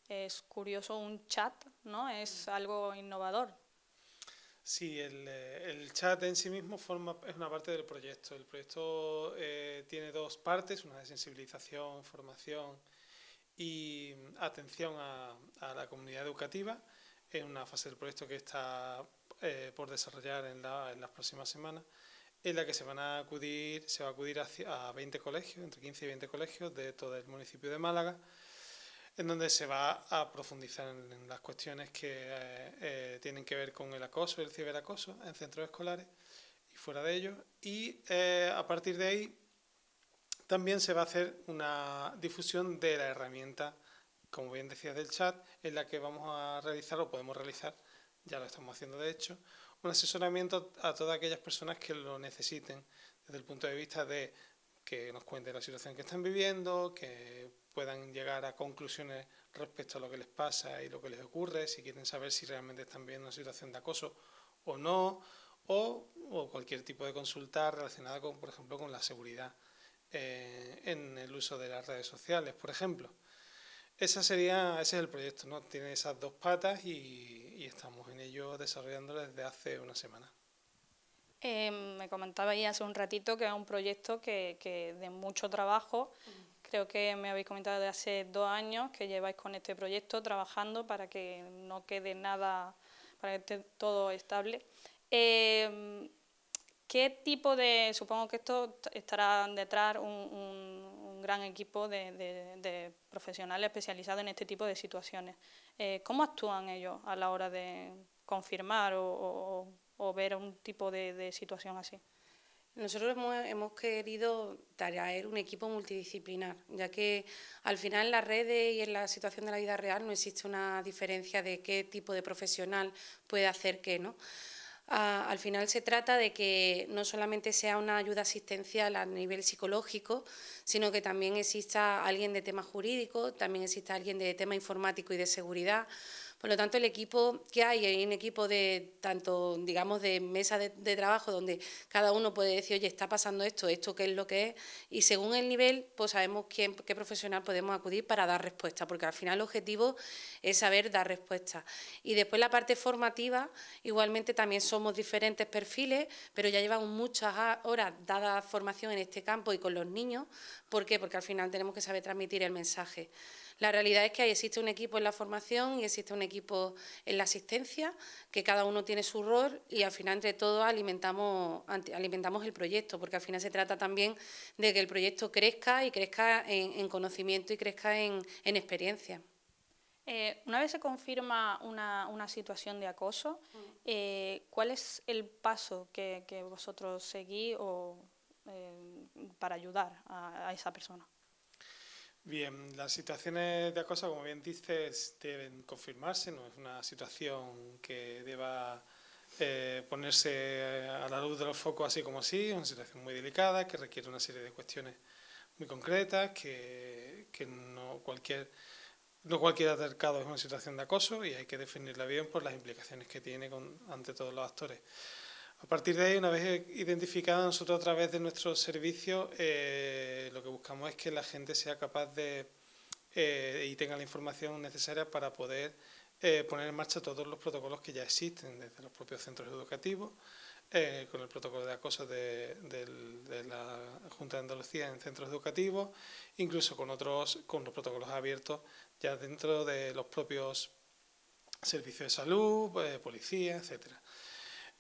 es curioso un chat, ¿no? Es mm. algo innovador. Sí, eh, el, chat en sí mismo forma, es una parte del proyecto. El proyecto eh, tiene dos partes, una de sensibilización, formación y atención a, la comunidad educativa, Es una fase del proyecto que está eh, por desarrollar en, las próximas semanas, en la que se van a acudir, se va a acudir a 20 colegios, entre 15 y 20 colegios de todo el municipio de Málaga, en donde se va a profundizar en, las cuestiones que eh, eh, tienen que ver con el acoso, el ciberacoso en centros escolares y fuera de ellos. Y eh, a partir de ahí también se va a hacer una difusión de la herramienta, como bien decía del chat, en la que vamos a realizar o podemos realizar, ya lo estamos haciendo de hecho, un asesoramiento a todas aquellas personas que lo necesiten desde el punto de vista de que nos cuente la situación que están viviendo, que puedan llegar a conclusiones respecto a lo que les pasa y lo que les ocurre, si quieren saber si realmente están viviendo una situación de acoso o no, o, cualquier tipo de consulta relacionada con, por ejemplo, con la seguridad eh, en el uso de las redes sociales, por ejemplo. Esa sería, ese es el proyecto, ¿no? Tiene esas dos patas y estamos en ello desarrollándolo desde hace una semana. Eh, me comentaba ahí hace un ratito que es un proyecto que, que de mucho trabajo. Creo que me habéis comentado de hace dos años que lleváis con este proyecto trabajando para que no quede nada, para que esté todo estable. Eh, ¿Qué tipo de, supongo que esto estará detrás un, un, gran equipo de, profesionales especializados en este tipo de situaciones? Eh, ¿Cómo actúan ellos a la hora de confirmar o o ver un tipo de, de situación así. Nosotros hemos, querido traer un equipo multidisciplinar, ya que al final en las redes y en la situación de la vida real no existe una diferencia de qué tipo de profesional puede hacer qué, ¿no? al final se trata de que no solamente sea una ayuda asistencial a nivel psicológico, sino que también exista alguien de tema jurídico, también exista alguien de tema informático y de seguridad, por lo tanto, el equipo que hay, hay un equipo de tanto, digamos, de mesa de, trabajo donde cada uno puede decir, oye, está pasando esto, esto qué es lo que es, y según el nivel, pues sabemos quién, qué profesional podemos acudir para dar respuesta, porque al final el objetivo es saber dar respuesta. Y después la parte formativa, igualmente también somos diferentes perfiles, pero ya llevamos muchas horas dada formación en este campo y con los niños. ¿Por qué? Porque al final tenemos que saber transmitir el mensaje. La realidad es que existe un equipo en la formación y existe un equipo en la asistencia, que cada uno tiene su rol y al final entre todos alimentamos, alimentamos el proyecto, porque al final se trata también de que el proyecto crezca y crezca en, conocimiento y crezca en, experiencia. Eh, una vez se confirma una, situación de acoso, mm. eh, ¿cuál es el paso que, vosotros seguís o, eh, para ayudar a esa persona? Bien, las situaciones de acoso, como bien dices, deben confirmarse, no es una situación que deba eh, ponerse a la luz de los focos así como así, es una situación muy delicada que requiere una serie de cuestiones muy concretas, que, que no cualquier no cualquier acercado es una situación de acoso y hay que definirla bien por las implicaciones que tiene con, ante todos los actores. A partir de ahí, una vez identificados nosotros a través de nuestro servicio, eh, lo que buscamos es que la gente sea capaz de eh, y tenga la información necesaria para poder eh, poner en marcha todos los protocolos que ya existen desde los propios centros educativos, con el protocolo de acoso de, la Junta de Andalucía en centros educativos, incluso con otros, con los protocolos abiertos ya dentro de los propios servicios de salud, policía, etc.,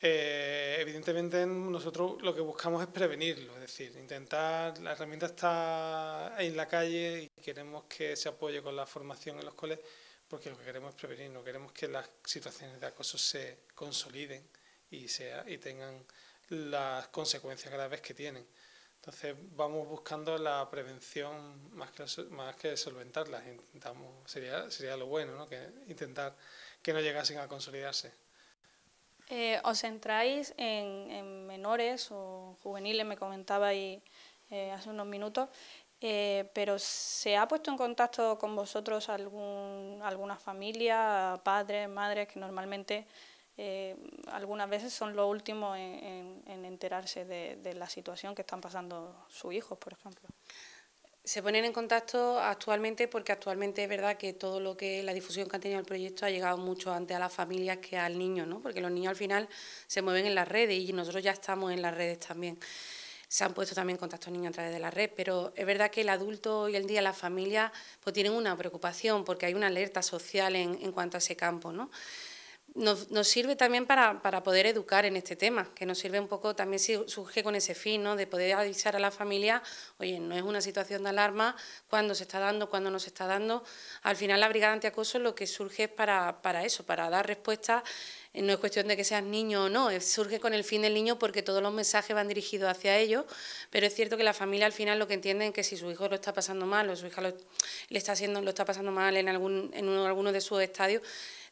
eh, evidentemente nosotros lo que buscamos es prevenirlo, es decir, intentar, la herramienta está en la calle y queremos que se apoye con la formación en los colegios porque lo que queremos es prevenir, no queremos que las situaciones de acoso se consoliden y, sea, y tengan las consecuencias graves que tienen. Entonces vamos buscando la prevención más que, más que sería, sería lo bueno, ¿no? que intentar que no llegasen a consolidarse. Eh, ¿Os centráis en, menores o juveniles, me comentaba ahí eh, hace unos minutos, eh, pero ¿se ha puesto en contacto con vosotros algún, alguna familia, padres, madres, que normalmente algunas veces son los últimos en, enterarse de, de la situación que están pasando sus hijos, por ejemplo? Se ponen en contacto actualmente porque actualmente es verdad que todo lo que la difusión que ha tenido el proyecto ha llegado mucho antes a las familias que al niño, ¿no? Porque los niños al final se mueven en las redes y nosotros ya estamos en las redes también. Se han puesto también en contacto niños a través de la red, pero es verdad que el adulto hoy en día, las familias, pues tienen una preocupación porque hay una alerta social en, en cuanto a ese campo, ¿no? nos, sirve también para, poder educar en este tema, que nos sirve un poco, también si surge con ese fin, ¿no? de poder avisar a la familia, oye, no es una situación de alarma, cuándo se está dando, cuando no se está dando. Al final la brigada antiacoso lo que surge es para, para eso, para dar respuesta no es cuestión de que seas niño o no, surge con el fin del niño porque todos los mensajes van dirigidos hacia ellos, pero es cierto que la familia al final lo que entiende... es que si su hijo lo está pasando mal o su hija lo, le está haciendo, lo está pasando mal en, algún, en uno, alguno de sus estadios,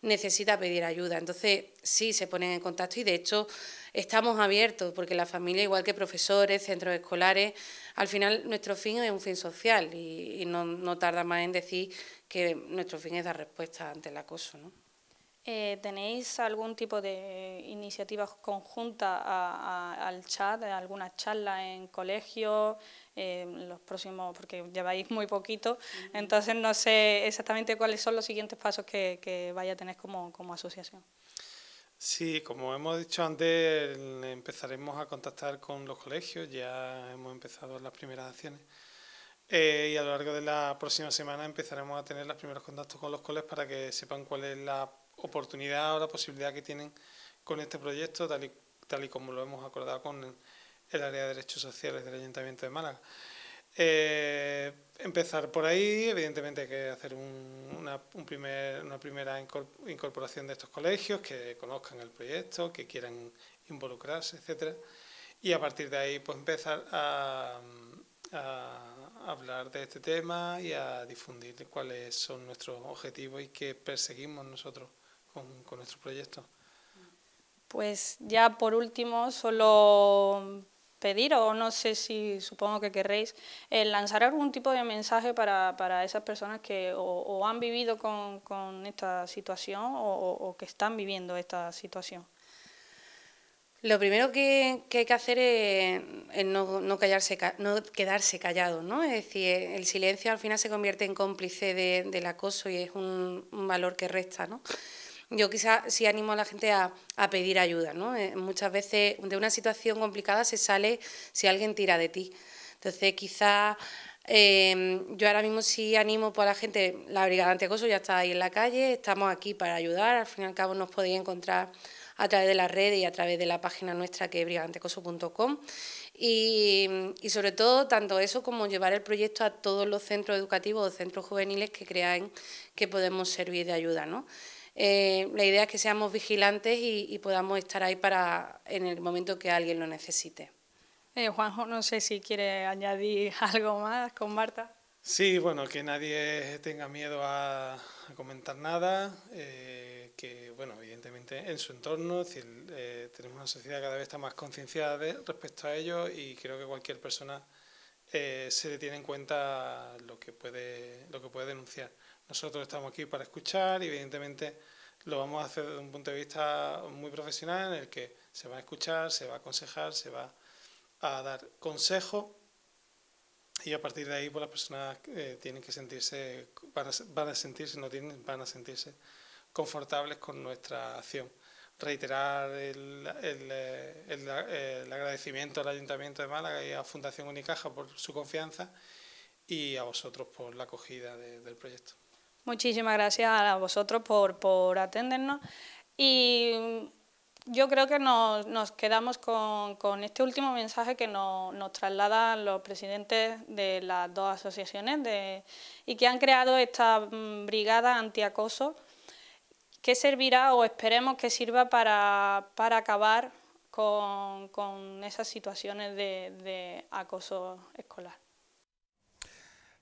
necesita pedir ayuda. Entonces, sí, se ponen en contacto y de hecho estamos abiertos, porque la familia, igual que profesores, centros escolares, al final nuestro fin es un fin social y, no, tarda más en decir que nuestro fin es dar respuesta ante el acoso. Eh, ¿Tenéis algún tipo de iniciativas conjuntas al chat, alguna charla en colegios? los próximos, porque lleváis muy poquito, entonces no sé exactamente cuáles son los siguientes pasos que, vaya a tener como, como asociación. Sí, como hemos dicho antes, empezaremos a contactar con los colegios, ya hemos empezado las primeras acciones. Eh, y a lo largo de la próxima semana empezaremos a tener los primeros contactos con los coles para que sepan cuál es la oportunidad o la posibilidad que tienen con este proyecto, tal y, tal y como lo hemos acordado con el área de derechos sociales del Ayuntamiento de Málaga. Eh, empezar por ahí, evidentemente hay que hacer un, una, primer, una primera incorporación de estos colegios, que conozcan el proyecto, que quieran involucrarse, etcétera. Y a partir de ahí, pues empezar a, a hablar de este tema y a difundir cuáles son nuestros objetivos y qué perseguimos nosotros con, con nuestro proyecto. Pues ya por último, solo pedir o no sé si supongo que querréis eh, lanzar algún tipo de mensaje para, esas personas que o, han vivido con, esta situación o, que están viviendo esta situación. Lo primero que, hay que hacer es, no, no, callarse, no quedarse callado, ¿no? Es decir, el silencio al final se convierte en cómplice de, del acoso y es un, un valor que resta, ¿no? yo quizá sí animo a la gente a, pedir ayuda, ¿no? Eh, muchas veces de una situación complicada se sale si alguien tira de ti. Entonces, quizás em, yo ahora mismo sí animo a la gente, la Brigada Antiacoso ya está ahí en la calle, estamos aquí para ayudar, al fin y al cabo nos podéis encontrar a través de la red y a través de la página nuestra que es brigadantecoso.com y, y, sobre todo tanto eso como llevar el proyecto a todos los centros educativos o centros juveniles que crean que podemos servir de ayuda. ¿no? Eh, la idea es que seamos vigilantes y, podamos estar ahí para en el momento que alguien lo necesite. Eh, Juanjo, no sé si quiere añadir algo más con Marta. Sí, bueno, que nadie tenga miedo a, comentar nada, eh, que, bueno, evidentemente en su entorno, eh, tenemos una sociedad cada vez está más concienciada respecto a ello y creo que cualquier persona se tiene en cuenta lo que puede, lo que puede denunciar. Nosotros estamos aquí para escuchar y evidentemente lo vamos a hacer desde un punto de vista muy profesional en el que se va a escuchar, se va a aconsejar, se va a dar consejo y a partir de ahí pues, las personas eh, que sentirse, van a, sentirse, no tienen, van a sentirse confortables con nuestra acción. Reiterar el, eh, el, el, agradecimiento al Ayuntamiento de Málaga y a Fundación Unicaja por su confianza y a vosotros por la acogida del proyecto. Muchísimas gracias a vosotros por, por atendernos y yo creo que nos, nos quedamos con, este último mensaje que nos, nos, trasladan los presidentes de las dos asociaciones de, y que han creado esta mm, brigada antiacoso que servirá o esperemos que sirva para, acabar con, esas situaciones de acoso escolar.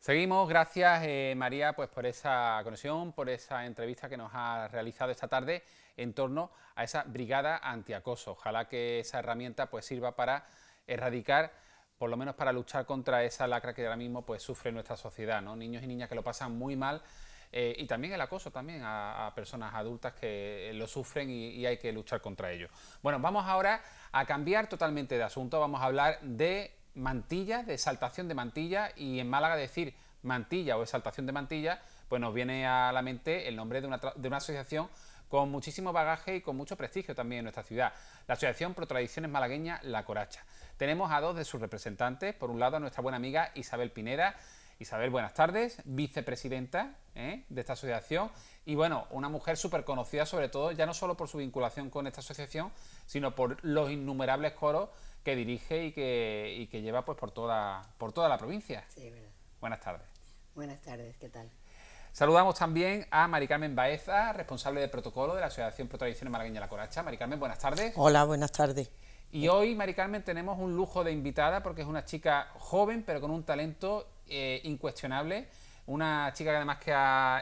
Seguimos, gracias eh, María pues por esa conexión, por esa entrevista que nos ha realizado esta tarde en torno a esa brigada antiacoso. Ojalá que esa herramienta pues sirva para erradicar, por lo menos para luchar contra esa lacra que ahora mismo pues sufre nuestra sociedad, ¿no? Niños y niñas que lo pasan muy mal eh, y también el acoso también a, personas adultas que eh, lo sufren y, hay que luchar contra ello. Bueno, vamos ahora a cambiar totalmente de asunto, vamos a hablar de mantilla, de exaltación de mantilla, y en Málaga decir mantilla o exaltación de mantilla, pues nos viene a la mente el nombre de una, asociación con muchísimo bagaje y con mucho prestigio también en nuestra ciudad, la Asociación Pro Tradiciones Malagueña La Coracha. Tenemos a dos de sus representantes, por un lado a nuestra buena amiga Isabel Pineda Isabel, buenas tardes, vicepresidenta ¿eh? de esta asociación y bueno, una mujer súper conocida sobre todo, ya no solo por su vinculación con esta asociación, sino por los innumerables coros que dirige y que, lleva pues por toda, por toda la provincia. Sí, verdad. Buenas tardes. Buenas tardes, ¿qué tal? Saludamos también a Mari Carmen Baeza, responsable de protocolo de la Asociación Pro Tradiciones de La Coracha. Mari Carmen, buenas tardes. Hola, buenas tardes. Y hoy, Mari Carmen, tenemos un lujo de invitada porque es una chica joven, pero con un talento eh, incuestionable. Una chica que además que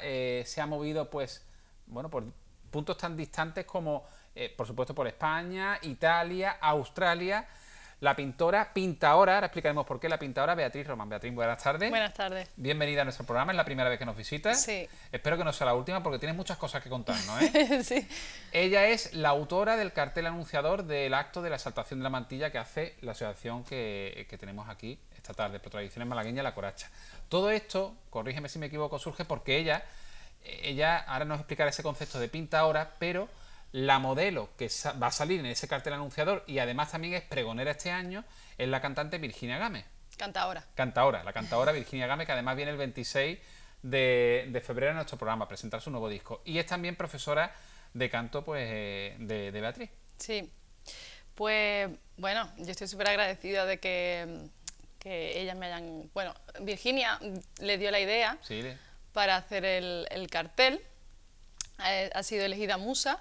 eh, se ha movido, pues, bueno, por puntos tan distantes como, eh, por supuesto, por España, Italia, Australia la pintora, pintadora, ahora explicaremos por qué, la pintadora Beatriz Román. Beatriz, buenas tardes. Buenas tardes. Bienvenida a nuestro programa, es la primera vez que nos visitas. Sí. Espero que no sea la última porque tienes muchas cosas que contarnos, eh? sí. Ella es la autora del cartel anunciador del acto de la exaltación de la mantilla que hace la asociación que, tenemos aquí esta tarde, por tradiciones malagueñas, La Coracha. Todo esto, corrígeme si me equivoco, surge porque ella, eh, ella, ahora nos explicará ese concepto de pinta ahora, pero la modelo que va a salir en ese cartel anunciador y además también es pregonera este año es la cantante Virginia Game. Cantaora. Cantaora, la cantaora Virginia Game, que además viene el 26 de, febrero a nuestro programa a presentar su nuevo disco. Y es también profesora de canto pues, eh, de, Beatriz. Sí, pues bueno, yo estoy súper agradecida de que, ellas me hayan... Bueno, Virginia le dio la idea para hacer el, el cartel eh, ha sido elegida musa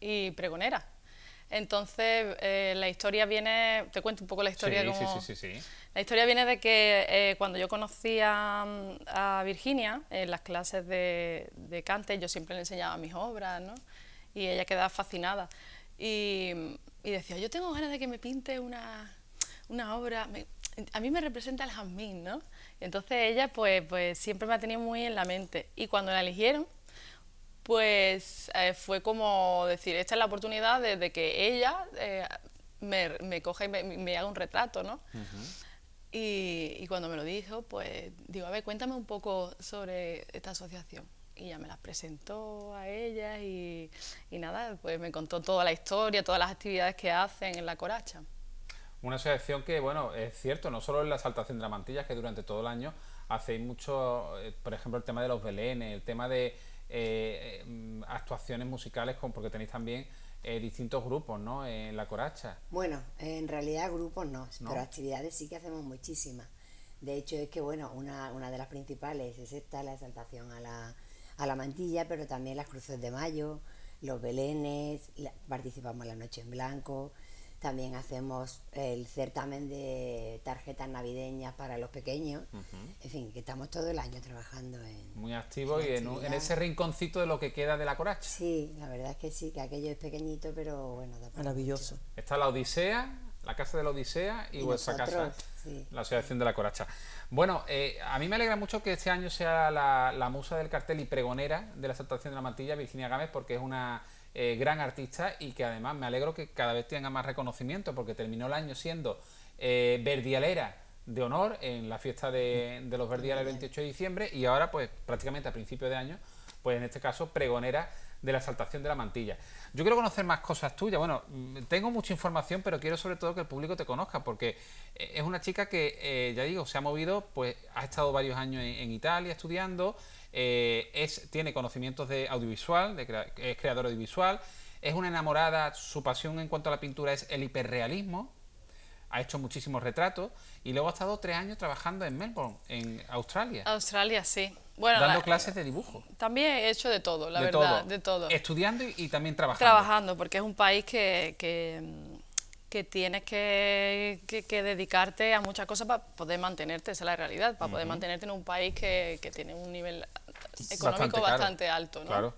y pregonera. Entonces, eh, la historia viene, te cuento un poco la historia. Sí, como, sí, sí, la historia viene de que eh, cuando yo conocí a, Virginia en las clases de, de Cante, yo siempre le enseñaba mis obras, ¿no? Y ella quedaba fascinada. Y, decía, yo tengo ganas de que me pinte una, una obra, a mí me representa el jazmín, ¿no? Entonces ella pues, pues siempre me ha tenido muy en la mente. Y cuando la eligieron, pues eh, fue como decir, esta es la oportunidad de, que ella eh, me, me coja y me, haga un retrato, ¿no? y, cuando me lo dijo, pues digo, a ver, cuéntame un poco sobre esta asociación. Y ya me la presentó a ella y, y nada, pues me contó toda la historia, todas las actividades que hacen en la coracha. Una asociación que, bueno, es cierto, no solo en la saltación de la mantilla, que durante todo el año hacéis mucho, eh, por ejemplo, el tema de los belenes, el tema de eh, eh, mm, actuaciones musicales, porque tenéis también eh, distintos grupos, ¿no? En la coracha. Bueno, en realidad grupos no, pero actividades sí que hacemos muchísimas. De hecho, es que, bueno, una, una de las principales es esta, la exaltación a la, a la mantilla, pero también las cruces de mayo, los belenes, participamos en la noche en blanco, también hacemos el certamen de tarjetas navideñas para los pequeños. En fin, que estamos todo el año trabajando en... Muy activo y en, ese rinconcito de lo que queda de la coracha. Sí, la verdad es que sí, que aquello es pequeñito, pero bueno, Maravilloso. Está la Odisea, la Casa de la Odisea y, vuestra casa, la Asociación de la Coracha. Bueno, eh, a mí me alegra mucho que este año sea la, musa del cartel y pregonera de la aceptación de la Mantilla, Virginia Gámez, porque es una eh, gran artista y que además me alegro que cada vez tenga más reconocimiento porque terminó el año siendo eh, verdialera de honor en la fiesta de, los verdiales 28 de diciembre y ahora pues prácticamente a principio de año, pues en este caso pregonera de la saltación de la mantilla. Yo quiero conocer más cosas tuyas. Bueno, mm, tengo mucha información, pero quiero sobre todo que el público te conozca, porque eh, es una chica que, eh, ya digo, se ha movido, pues ha estado varios años en, Italia estudiando, eh, es, tiene conocimientos de audiovisual, de es creadora audiovisual, es una enamorada, su pasión en cuanto a la pintura es el hiperrealismo, ha hecho muchísimos retratos y luego ha estado tres años trabajando en Melbourne, en Australia. Australia, sí. Bueno, dando clases de dibujo. También he hecho de todo, la verdad, de todo. Estudiando y, también trabajando. Trabajando, porque es un país que, que, tienes que, dedicarte a muchas cosas para poder mantenerte, esa es la realidad, para poder mantenerte en un país que, tiene un nivel económico bastante, alto. Claro.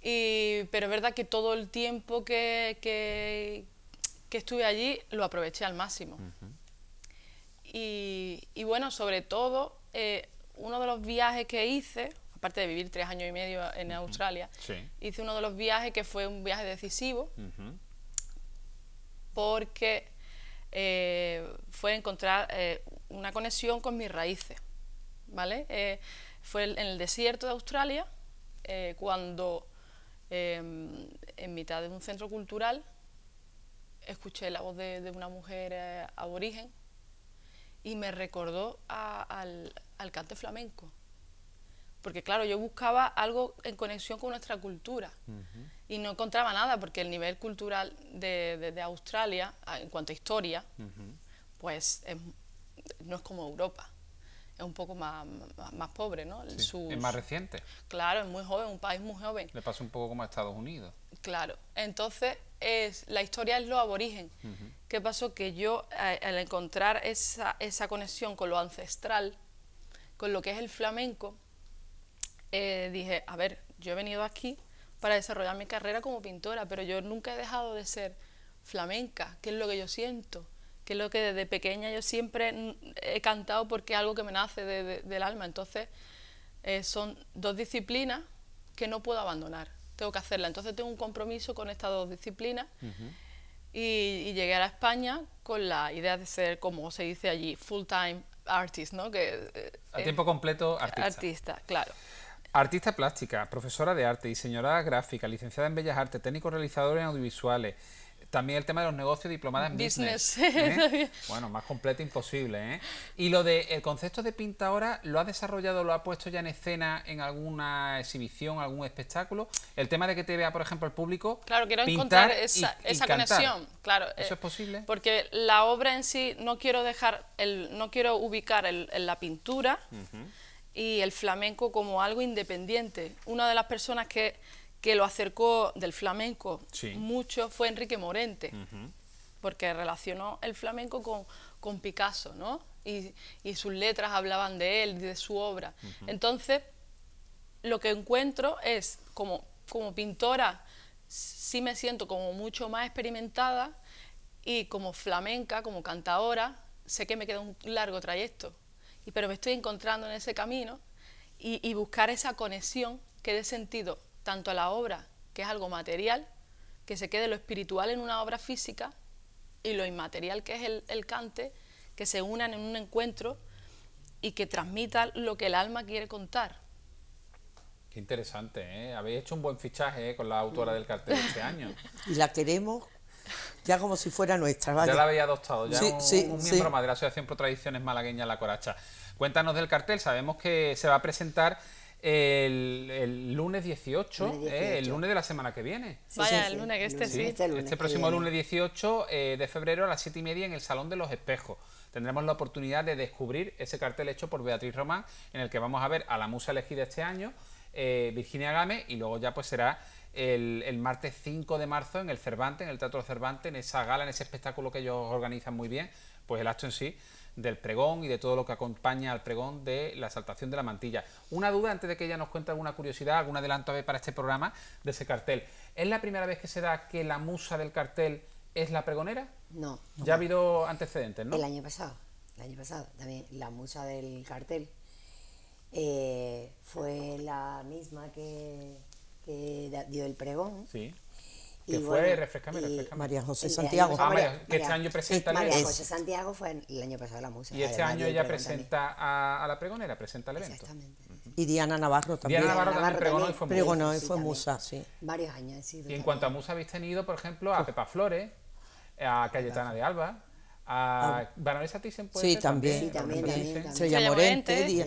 Y, pero es verdad que todo el tiempo que, que estuve allí lo aproveché al máximo. y, bueno, sobre todo, eh, uno de los viajes que hice, aparte de vivir tres años y medio en Australia, hice uno de los viajes que fue un viaje decisivo, porque eh, fue encontrar eh, una conexión con mis raíces. ¿vale? fue en el desierto de Australia, cuando em, en mitad de un centro cultural escuché la voz de, una mujer eh, aborigen y me recordó al, al cante flamenco. Porque claro, yo buscaba algo en conexión con nuestra cultura y no encontraba nada porque el nivel cultural de, Australia, ah, en cuanto a historia, pues no es como Europa. Es un poco más, pobre, ¿no? es más reciente. Claro, es muy joven, un país muy joven. Le pasa un poco como a Estados Unidos. Claro. Entonces, la historia es lo aborigen. ¿Qué pasó? Que yo al encontrar esa, conexión con lo ancestral, con lo que es el flamenco, eh, dije, a ver, yo he venido aquí para desarrollar mi carrera como pintora, pero yo nunca he dejado de ser flamenca, que es lo que yo siento, que es lo que desde pequeña yo siempre he cantado porque es algo que me nace del alma. Entonces, eh, son dos disciplinas que no puedo abandonar tengo que hacerla. Entonces tengo un compromiso con estas dos disciplinas y, llegué a España con la idea de ser, como se dice allí, full time artist, ¿no? Que, a eh, tiempo completo artista. Artista, claro. Artista plástica, profesora de arte, diseñadora gráfica, licenciada en Bellas Artes, técnico realizador en audiovisuales, también el tema de los negocios diplomada en business. ¿eh? bueno, más completo imposible. ¿eh? Y lo del el concepto de pinta ahora, ¿lo ha desarrollado, lo ha puesto ya en escena en alguna exhibición, algún espectáculo? El tema de que te vea, por ejemplo, el público. Claro, quiero encontrar esa, conexión. Claro, ¿Eso eh, es posible? Porque la obra en sí, no quiero dejar, el, no quiero ubicar el, la pintura y el flamenco como algo independiente. Una de las personas que que lo acercó del flamenco mucho fue Enrique Morente, porque relacionó el flamenco con, con Picasso, ¿no? Y, sus letras hablaban de él, de su obra. Entonces, lo que encuentro es, como, como pintora, sí me siento como mucho más experimentada y como flamenca, como cantadora, sé que me queda un largo trayecto, y, pero me estoy encontrando en ese camino y, y buscar esa conexión que dé sentido tanto a la obra, que es algo material, que se quede lo espiritual en una obra física y lo inmaterial, que es el, cante, que se unan en un encuentro y que transmita lo que el alma quiere contar. Qué interesante, ¿eh? Habéis hecho un buen fichaje ¿eh? con la autora mm. del cartel este año. Y la queremos ya como si fuera nuestra, Ya la había adoptado, ya sí, un, miembro más de la Asociación por Tradiciones Malagueña La Coracha. Cuéntanos del cartel, sabemos que se va a presentar el, lunes 18, eh, el lunes de la semana que viene. Vaya, el lunes que este sí. Este, este próximo lunes 18 eh, de febrero a las 7 y media en el Salón de los Espejos. Tendremos la oportunidad de descubrir ese cartel hecho por Beatriz Román, en el que vamos a ver a la musa elegida este año, eh, Virginia Game, y luego ya pues será el, el, martes 5 de marzo en el Cervantes, en el Teatro Cervantes, en esa gala, en ese espectáculo que ellos organizan muy bien, pues el acto en sí del pregón y de todo lo que acompaña al pregón de la saltación de la mantilla. Una duda antes de que ella nos cuente alguna curiosidad, algún adelanto para este programa de ese cartel. ¿Es la primera vez que se da que la musa del cartel es la pregonera? No. ya ha habido antecedentes, ¿no? El año pasado, el año pasado también, la musa del cartel eh, fue la misma que, que dio el pregón. Sí que fue, refrescame, refrescame. María José Santiago. Ah, que este año presenta María José Santiago fue el año pasado la música. Y este año ella presenta a, la pregonera, presenta el evento. Exactamente. Y Diana Navarro también. Diana Navarro, también, pregonó y fue, pregonó musa, y fue sí, musa. sí, Varios años Y en cuanto a musa habéis tenido, por ejemplo, a Pepa Flores, a Cayetana de Alba a ah, ah, Vanessa Thyssen puede sí, ser sí, también, Estrella Morente,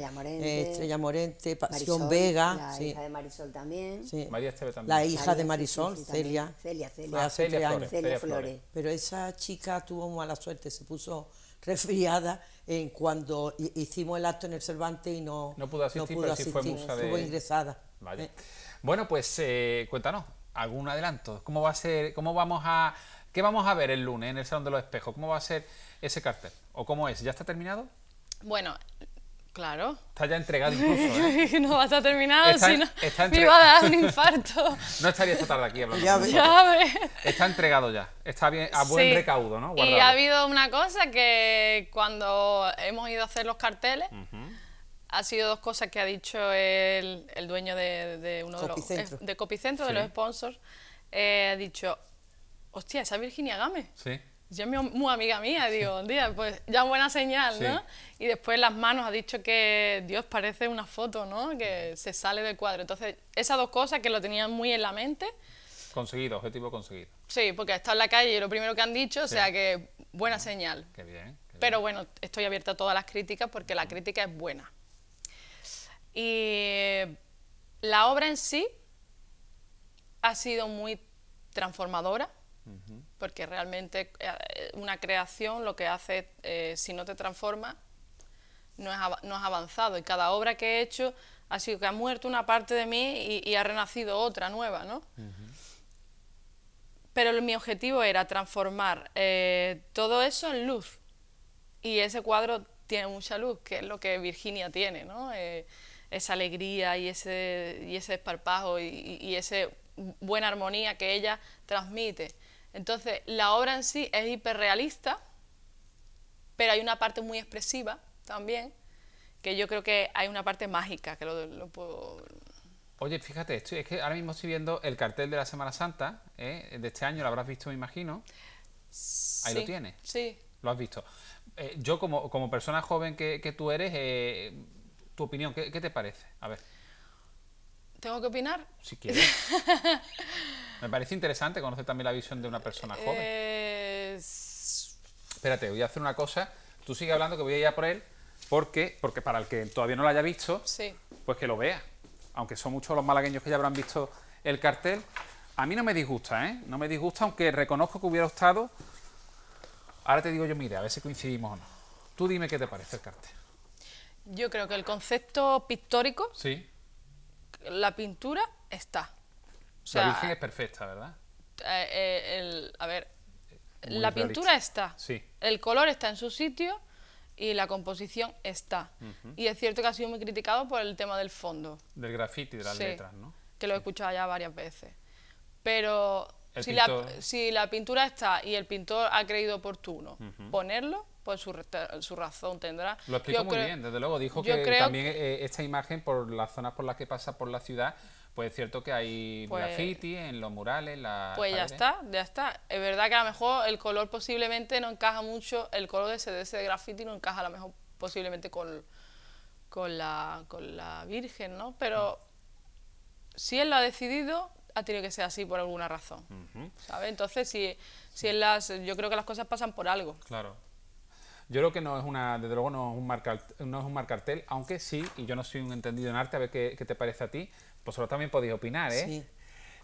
Estrella Morente, eh, Pasión Vega, la hija de Marisol también, María Esteve también, la hija de Marisol, Celia, ah, Celia, Celia, Flores, pero esa chica tuvo mala suerte, se puso resfriada en cuando hicimos el acto en el Cervantes y no, no pudo asistir, no sí fue musa de... estuvo ingresada. Vale. Eh. Bueno, pues eh, cuéntanos algún adelanto, cómo va a ser, cómo vamos a ¿Qué vamos a ver el lunes en el Salón de los Espejos? ¿Cómo va a ser ese cartel? ¿O cómo es? ¿Ya está terminado? Bueno, Claro. Está ya entregado incluso. ¿eh? no va a estar terminado, sino me a dar un infarto. no estaría esta tarde aquí hablando. Ya, Está entregado ya. Está bien, a buen recaudo, ¿no? Y ha habido una cosa que cuando hemos ido a hacer los carteles, ha sido dos cosas que ha dicho el, dueño de, uno de los eh, de Copicentro, de los sponsors. Eh, ha dicho, hostia, esa Virginia Game. Sí. Yo es muy amiga mía, digo, día, pues ya buena señal, ¿no? Y después las manos ha dicho que Dios parece una foto, ¿no? Que se sale del cuadro. Entonces, esas dos cosas que lo tenían muy en la mente. Conseguido, objetivo conseguido. Sí, porque ha estado en la calle y lo primero que han dicho, o sea que buena ah, señal. Qué bien. Pero bueno, estoy abierta a todas las críticas porque la crítica es buena. Y la obra en sí ha sido muy transformadora porque realmente eh, eh, una creación lo que hace, eh, si no te transforma, no, es, has avanzado. Y cada obra que he hecho ha sido que ha muerto una parte de mí y, ha renacido otra nueva, ¿no? Pero mi objetivo era transformar todo eso en luz. Y ese cuadro tiene mucha luz, que es lo que Virginia tiene, ¿no? esa alegría y ese, y ese esparpajo y, y esa buena armonía que ella transmite. Entonces, la obra en sí es hiperrealista, pero hay una parte muy expresiva también, que yo creo que hay una parte mágica que lo, puedo... Oye, fíjate, es que ahora mismo estoy viendo el cartel de la Semana Santa ¿eh? de este año, lo habrás visto, me imagino. Ahí lo tienes. Sí. Lo has visto. Eh, yo, como, como persona joven que, tú eres, eh, tu opinión, ¿qué, ¿qué te parece? A ver. ¿Tengo que opinar? Si quieres. Me parece interesante conocer también la visión de una persona eh, joven. Espérate, voy a hacer una cosa. Tú sigue hablando que voy a ir a por él, porque, porque para el que todavía no lo haya visto, sí. pues que lo vea. Aunque son muchos los malagueños que ya habrán visto el cartel. A mí no me disgusta, ¿eh? No me disgusta, aunque reconozco que hubiera estado. Ahora te digo yo, mira, a ver si coincidimos o no. Tú dime qué te parece el cartel. Yo creo que el concepto pictórico sí la pintura está. la Virgen es perfecta, ¿verdad? Eh, eh, a ver, la pintura está, sí. el color está en su sitio y la composición está. Y es cierto que ha sido muy criticado por el tema del fondo. Del graffiti, de las letras, ¿no? Que lo he escuchado ya varias veces. Pero si la, pintura está y el pintor ha creído oportuno ponerlo, pues su, su razón tendrá. Lo explico muy bien, desde luego. Dijo que también eh, esta imagen, por las zonas por las que pasa por la ciudad, pues es cierto que hay pues, graffiti en los murales. La pues ya está, ya está. Es verdad que a lo mejor el color posiblemente no encaja mucho, el color de ese, de ese graffiti no encaja a lo mejor posiblemente con, con, la, con la Virgen, ¿no? Pero si él lo ha decidido, ha tenido que ser así por alguna razón, sabe Entonces, si, si las, yo creo que las cosas pasan por algo. Claro. Yo creo que no es una, desde luego no es un marcartel, no aunque sí, y yo no soy un entendido en arte, a ver qué, te parece a ti, Pues solo también podéis opinar, ¿eh? Sí.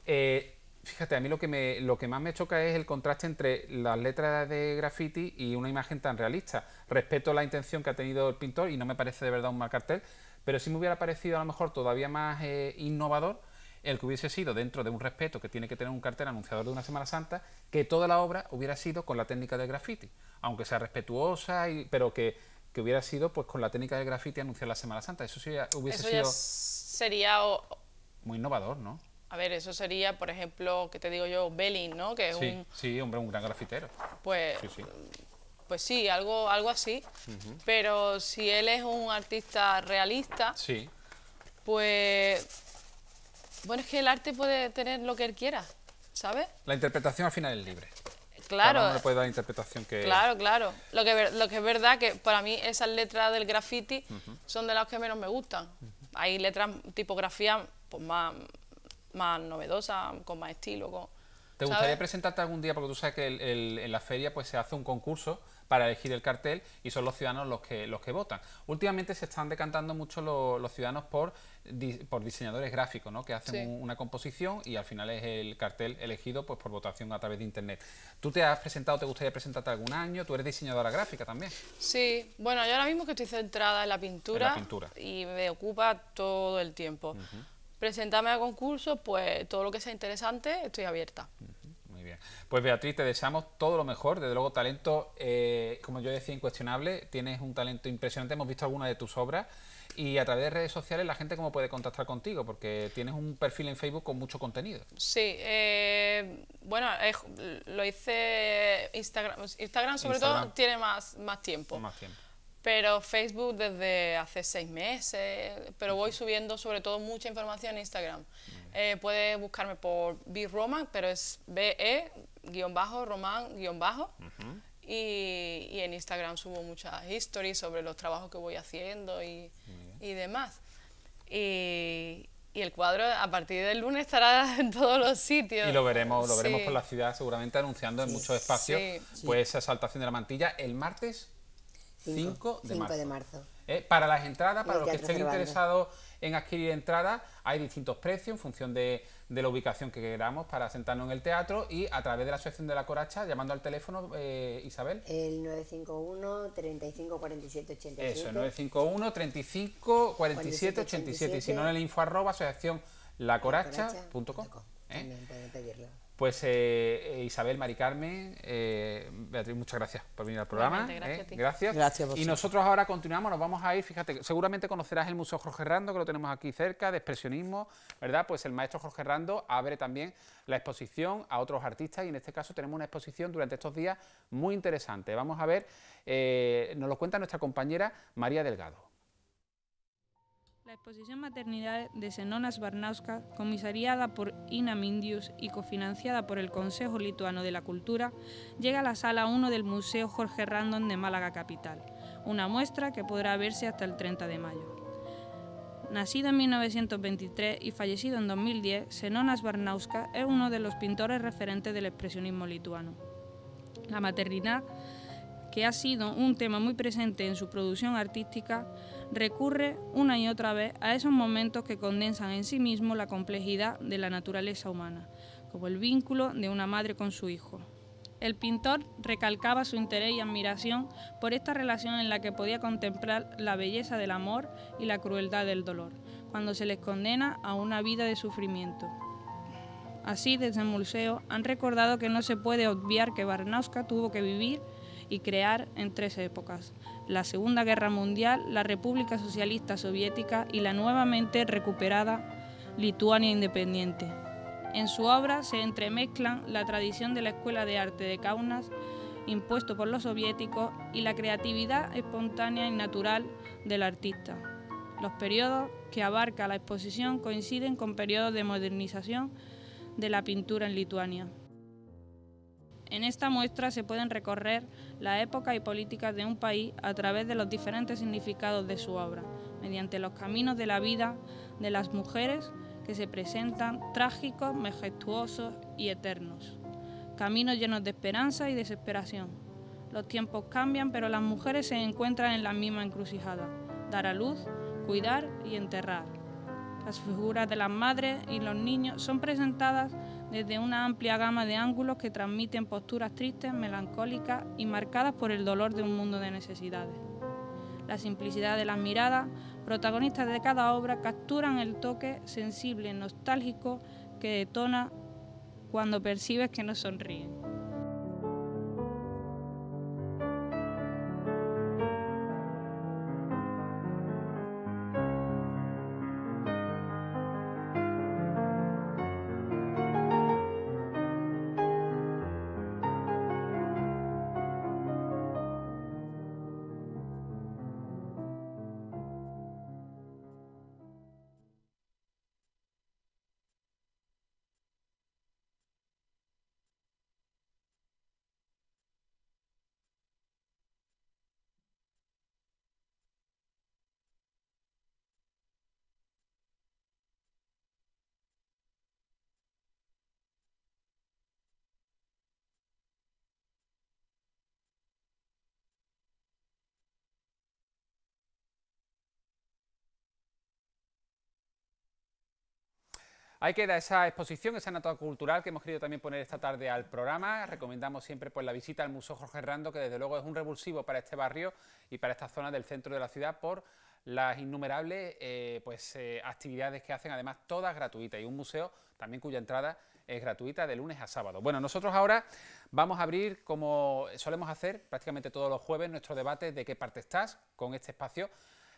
Eh, fíjate, a mí lo que, lo que más me choca es el contraste entre las letras de graffiti y una imagen tan realista. Respeto la intención que ha tenido el pintor y no me parece de verdad un marcartel, pero sí me hubiera parecido a lo mejor todavía más eh, innovador el que hubiese sido dentro de un respeto que tiene que tener un cartel anunciador de una Semana Santa, que toda la obra hubiera sido con la técnica del graffiti, aunque sea respetuosa, y, pero que, hubiera sido pues con la técnica del graffiti anunciar la Semana Santa. Eso sí hubiese sido... sería... Muy innovador, ¿no? A ver, eso sería, por ejemplo, que te digo yo, Belling, ¿no? Que sí, hombre, un gran grafitero. Pues sí, Pues sí algo, algo así. Pero si él es un artista realista, sí. pues bueno, es que el arte puede tener lo que él quiera, ¿sabes? La interpretación al final es libre. Claro. No le puede dar interpretación que... Claro, claro. Lo que, lo que es verdad que para mí esas letras del graffiti son de las que menos me gustan. Hay letras, tipografía, pues más, más novedosas, con más estilo, ¿Te gustaría presentarte algún día? Porque tú sabes que en la feria pues se hace un concurso para elegir el cartel y son los ciudadanos los que, los que votan. Últimamente se están decantando mucho los ciudadanos por, por diseñadores gráficos, ¿no? que hacen una composición y al final es el cartel elegido pues, por votación a través de Internet. ¿Tú te has presentado, te gustaría presentarte algún año? ¿Tú eres diseñadora gráfica también? Sí, bueno, yo ahora mismo que estoy centrada en la pintura, y me ocupa todo el tiempo. Presentarme a concursos, pues todo lo que sea interesante, estoy abierta bien. Pues Beatriz, te deseamos todo lo mejor. Desde luego, talento, eh, como yo decía, incuestionable. Tienes un talento impresionante. Hemos visto alguna de tus obras. Y a través de redes sociales, la gente cómo puede contactar contigo, porque tienes un perfil en Facebook con mucho contenido. Sí, eh, bueno, eh, lo hice Instagram, pues, Instagram sobre todo tiene más, Más tiempo pero Facebook desde hace seis meses, pero voy subiendo sobre todo mucha información en Instagram. Mm. Eh, puedes buscarme por B-Roman, pero es B-E-Roman-Bajo. y, en Instagram subo muchas historias sobre los trabajos que voy haciendo y, demás. Y, el cuadro a partir del lunes estará en todos los sitios. Y lo veremos, lo veremos por la ciudad seguramente anunciando en muchos espacios pues esa saltación de la mantilla. El martes 5 de, marzo. Eh, para las entradas, para los que estén interesados en adquirir entradas, hay distintos precios en función de, la ubicación que queramos para sentarnos en el teatro y a través de la Asociación de la Coracha, llamando al teléfono, eh, Isabel. El 951 35 47 87. Eso, 951 35 47 87. Y si no, en el info arroba asociación También pueden ¿eh? pedirlo. Pues eh, eh, Isabel, Mari Carmen, eh, Beatriz, muchas gracias por venir al programa. Gracias, a ti. gracias. y nosotros ahora continuamos, nos vamos a ir, fíjate, seguramente conocerás el Museo Jorge Rando, que lo tenemos aquí cerca, de expresionismo, ¿verdad? Pues el maestro Jorge Rando abre también la exposición a otros artistas y en este caso tenemos una exposición durante estos días muy interesante. Vamos a ver, nos lo cuenta nuestra compañera María Delgado. La exposición Maternidad de Senonas Barnauska, comisariada por Ina Mindius y cofinanciada por el Consejo Lituano de la Cultura, llega a la Sala 1 del Museo Jorge Randon de Málaga Capital, una muestra que podrá verse hasta el 30 de mayo. Nacido en 1923 y fallecido en 2010, Senonas Barnauska es uno de los pintores referentes del expresionismo lituano. La maternidad, que ha sido un tema muy presente en su producción artística, recurre una y otra vez a esos momentos que condensan en sí mismo la complejidad de la naturaleza humana, como el vínculo de una madre con su hijo. El pintor recalcaba su interés y admiración por esta relación en la que podía contemplar la belleza del amor y la crueldad del dolor, cuando se les condena a una vida de sufrimiento. Así, desde el museo han recordado que no se puede obviar que Barnauska tuvo que vivir y crear en tres épocas, la Segunda Guerra Mundial, la República Socialista Soviética y la nuevamente recuperada Lituania Independiente. En su obra se entremezclan la tradición de la Escuela de Arte de Kaunas, impuesto por los soviéticos, y la creatividad espontánea y natural del artista. Los periodos que abarca la exposición coinciden con periodos de modernización de la pintura en Lituania. En esta muestra se pueden recorrer la época y política de un país a través de los diferentes significados de su obra, mediante los caminos de la vida de las mujeres que se presentan trágicos, majestuosos y eternos. Caminos llenos de esperanza y desesperación. Los tiempos cambian, pero las mujeres se encuentran en la misma encrucijada, dar a luz, cuidar y enterrar. Las figuras de las madres y los niños son presentadas desde una amplia gama de ángulos que transmiten posturas tristes, melancólicas y marcadas por el dolor de un mundo de necesidades. La simplicidad de las miradas, protagonistas de cada obra, capturan el toque sensible, nostálgico que detona cuando percibes que no sonríen. Ahí queda esa exposición, esa natura cultural que hemos querido también poner esta tarde al programa. Recomendamos siempre pues, la visita al Museo Jorge Rando, que desde luego es un revulsivo para este barrio y para esta zona del centro de la ciudad por las innumerables eh, pues, eh, actividades que hacen, además todas gratuitas, y un museo también cuya entrada es gratuita de lunes a sábado. Bueno, nosotros ahora vamos a abrir, como solemos hacer prácticamente todos los jueves, nuestro debate de qué parte estás con este espacio.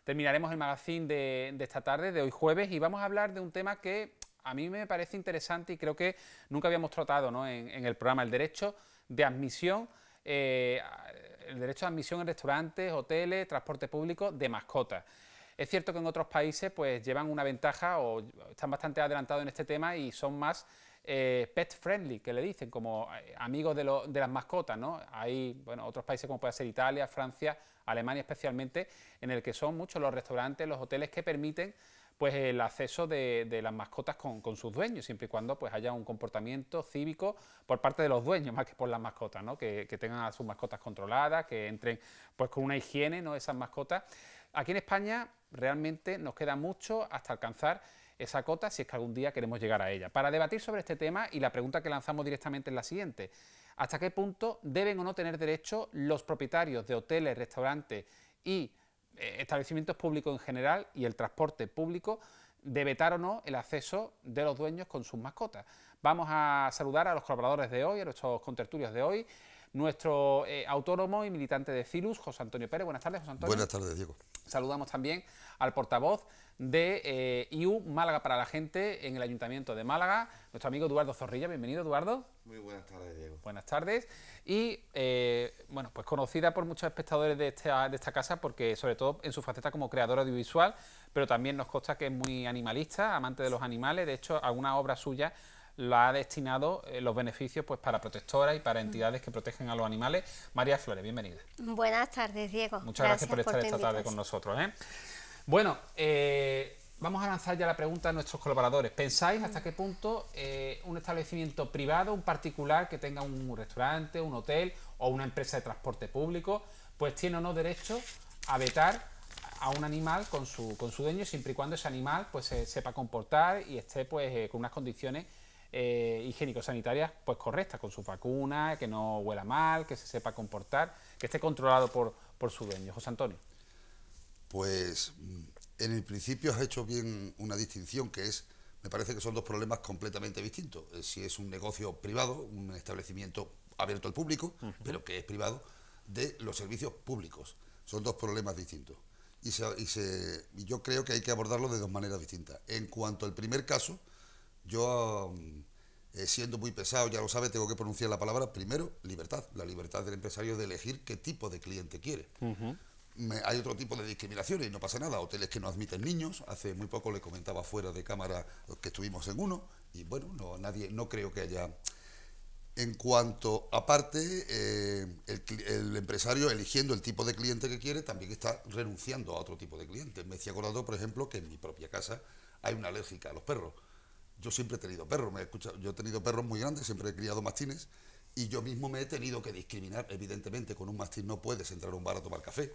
Terminaremos el magazine de esta tarde, de hoy jueves, y vamos a hablar de un tema que a mí me parece interesante y creo que nunca habíamos tratado en, el programa el derecho de admisión, eh, el derecho de admisión en restaurantes, hoteles, transporte público de mascotas. Es cierto que en otros países pues llevan una ventaja o están bastante adelantados en este tema y son más eh, pet friendly, que le dicen, como eh, amigos de, de, las mascotas, ¿no? Hay, bueno, otros países como puede ser Italia, Francia, Alemania especialmente, en el que son muchos los restaurantes, los hoteles que permiten pues el acceso de, las mascotas con, sus dueños, siempre y cuando pues haya un comportamiento cívico por parte de los dueños, más que por las mascotas, ¿no? que, tengan a sus mascotas controladas, que entren pues con una higiene, ¿no? esas mascotas. Aquí en España realmente nos queda mucho hasta alcanzar esa cota si es que algún día queremos llegar a ella. Para debatir sobre este tema y la pregunta que lanzamos directamente es la siguiente. ¿Hasta qué punto deben o no tener derecho los propietarios de hoteles, restaurantes y eh, establecimientos públicos en general y el transporte público de vetar o no el acceso de los dueños con sus mascotas. Vamos a saludar a los colaboradores de hoy, a nuestros contertulios de hoy, nuestro eh, autónomo y militante de CILUS, José Antonio Pérez. Buenas tardes, José Antonio. Buenas tardes, Diego. Saludamos también al portavoz de eh, IU Málaga para la gente en el Ayuntamiento de Málaga. Nuestro amigo Eduardo Zorrilla, bienvenido Eduardo. Muy buenas tardes, Diego. Buenas tardes. Y eh, bueno, pues conocida por muchos espectadores de esta, de esta casa, porque sobre todo en su faceta como creadora audiovisual, pero también nos consta que es muy animalista, amante de los animales. De hecho, alguna obra suya la ha destinado eh, los beneficios pues para protectoras y para entidades que protegen a los animales. María Flores, bienvenida. Buenas tardes, Diego. Muchas gracias, por estar esta tarde con nosotros. Bueno, eh, vamos a lanzar ya la pregunta a nuestros colaboradores. ¿Pensáis hasta qué punto eh, un establecimiento privado, un particular que tenga un restaurante, un hotel o una empresa de transporte público, pues tiene o no derecho a vetar a un animal con su, con su dueño siempre y cuando ese animal pues se sepa comportar y esté pues eh, con unas condiciones higiénico-sanitarias pues correctas, con su vacuna, que no huela mal, que se sepa comportar, que esté controlado por, por su dueño. José Antonio pues en el principio has hecho bien una distinción que es, me parece que son dos problemas completamente distintos. Eh, si es un negocio privado, un establecimiento abierto al público, pero que es privado, de los servicios públicos. Son dos problemas distintos. Y, se, y, yo creo que hay que abordarlo de dos maneras distintas. En cuanto al primer caso, yo, mm, eh, siendo muy pesado, ya lo sabe, tengo que pronunciar la palabra primero, libertad. La libertad del empresario de elegir qué tipo de cliente quiere hay otro tipo de discriminaciones y no pasa nada. Hoteles que no admiten niños. Hace muy poco le comentaba fuera de cámara que estuvimos en uno y bueno, no, nadie, no creo que haya... En cuanto, aparte, eh, el, empresario eligiendo el tipo de cliente que quiere, también está renunciando a otro tipo de cliente. Me decía acordado, por ejemplo, que en mi propia casa hay una alérgica a los perros. Yo siempre he tenido perros, me he yo he tenido perros muy grandes, siempre he criado mastines, y yo mismo me he tenido que discriminar, evidentemente, con un mastín no puedes entrar a un bar a tomar café,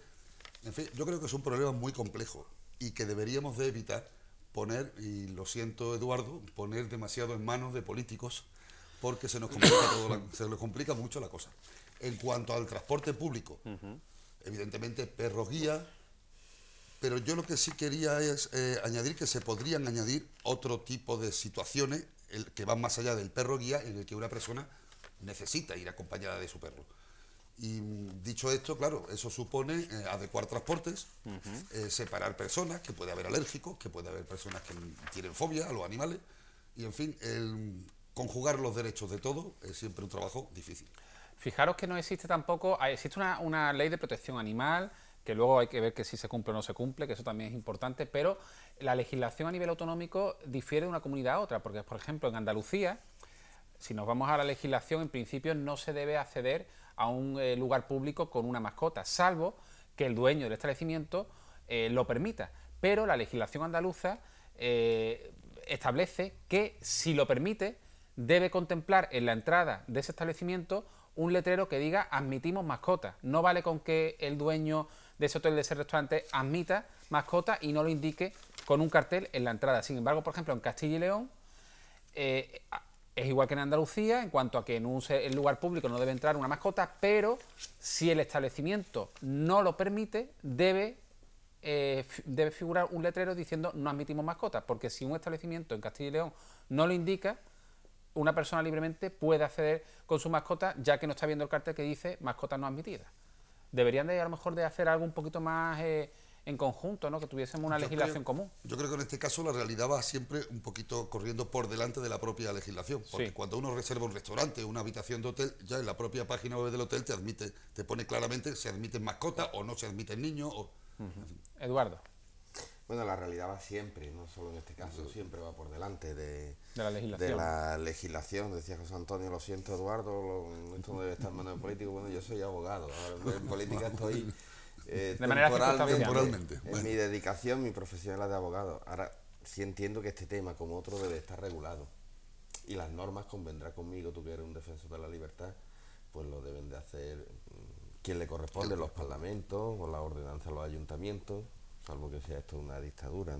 en fin, yo creo que es un problema muy complejo y que deberíamos de evitar poner, y lo siento Eduardo, poner demasiado en manos de políticos porque se nos complica, se nos complica mucho la cosa. En cuanto al transporte público, evidentemente perro guía, pero yo lo que sí quería es eh, añadir que se podrían añadir otro tipo de situaciones el, que van más allá del perro guía en el que una persona necesita ir acompañada de su perro. Y dicho esto, claro, eso supone eh, adecuar transportes, eh, separar personas, que puede haber alérgicos, que puede haber personas que tienen fobia a los animales, y en fin, el conjugar los derechos de todos es siempre un trabajo difícil. Fijaros que no existe tampoco, existe una, una ley de protección animal, que luego hay que ver que si se cumple o no se cumple, que eso también es importante, pero la legislación a nivel autonómico difiere de una comunidad a otra, porque por ejemplo en Andalucía, si nos vamos a la legislación, en principio no se debe acceder a un eh, lugar público con una mascota, salvo que el dueño del establecimiento eh, lo permita. Pero la legislación andaluza eh, establece que, si lo permite, debe contemplar en la entrada de ese establecimiento un letrero que diga admitimos mascotas. No vale con que el dueño de ese hotel, de ese restaurante, admita mascotas y no lo indique con un cartel en la entrada. Sin embargo, por ejemplo, en Castilla y León, es igual que en Andalucía en cuanto a que en un lugar público no debe entrar una mascota, pero si el establecimiento no lo permite, debe, eh, debe figurar un letrero diciendo no admitimos mascotas, porque si un establecimiento en Castilla y León no lo indica, una persona libremente puede acceder con su mascota ya que no está viendo el cartel que dice mascotas no admitidas. Deberían de a lo mejor de hacer algo un poquito más... Eh, en conjunto, ¿no? que tuviésemos una legislación común. Yo creo que en este caso la realidad va siempre un poquito corriendo por delante de la propia legislación, porque cuando uno reserva un restaurante, una habitación de hotel, ya en la propia página web del hotel te admite, te pone claramente si admiten mascotas o no se admiten niños. Eduardo. Bueno, la realidad va siempre, no solo en este caso, siempre va por delante de, de, la legislación. Decía José Antonio, lo siento Eduardo, esto no debe estar en manos político. Bueno, yo soy abogado, en política estoy este, de manera temporalmente, temporalmente. mi dedicación, mi profesión es la de abogado. Ahora sí entiendo que este tema, como otro, debe estar regulado. Y las normas convendrá conmigo, tú que eres un defensor de la libertad, pues lo deben de hacer mm, quien le corresponde, los parlamentos o la ordenanza de los ayuntamientos, salvo que sea esto una dictadura.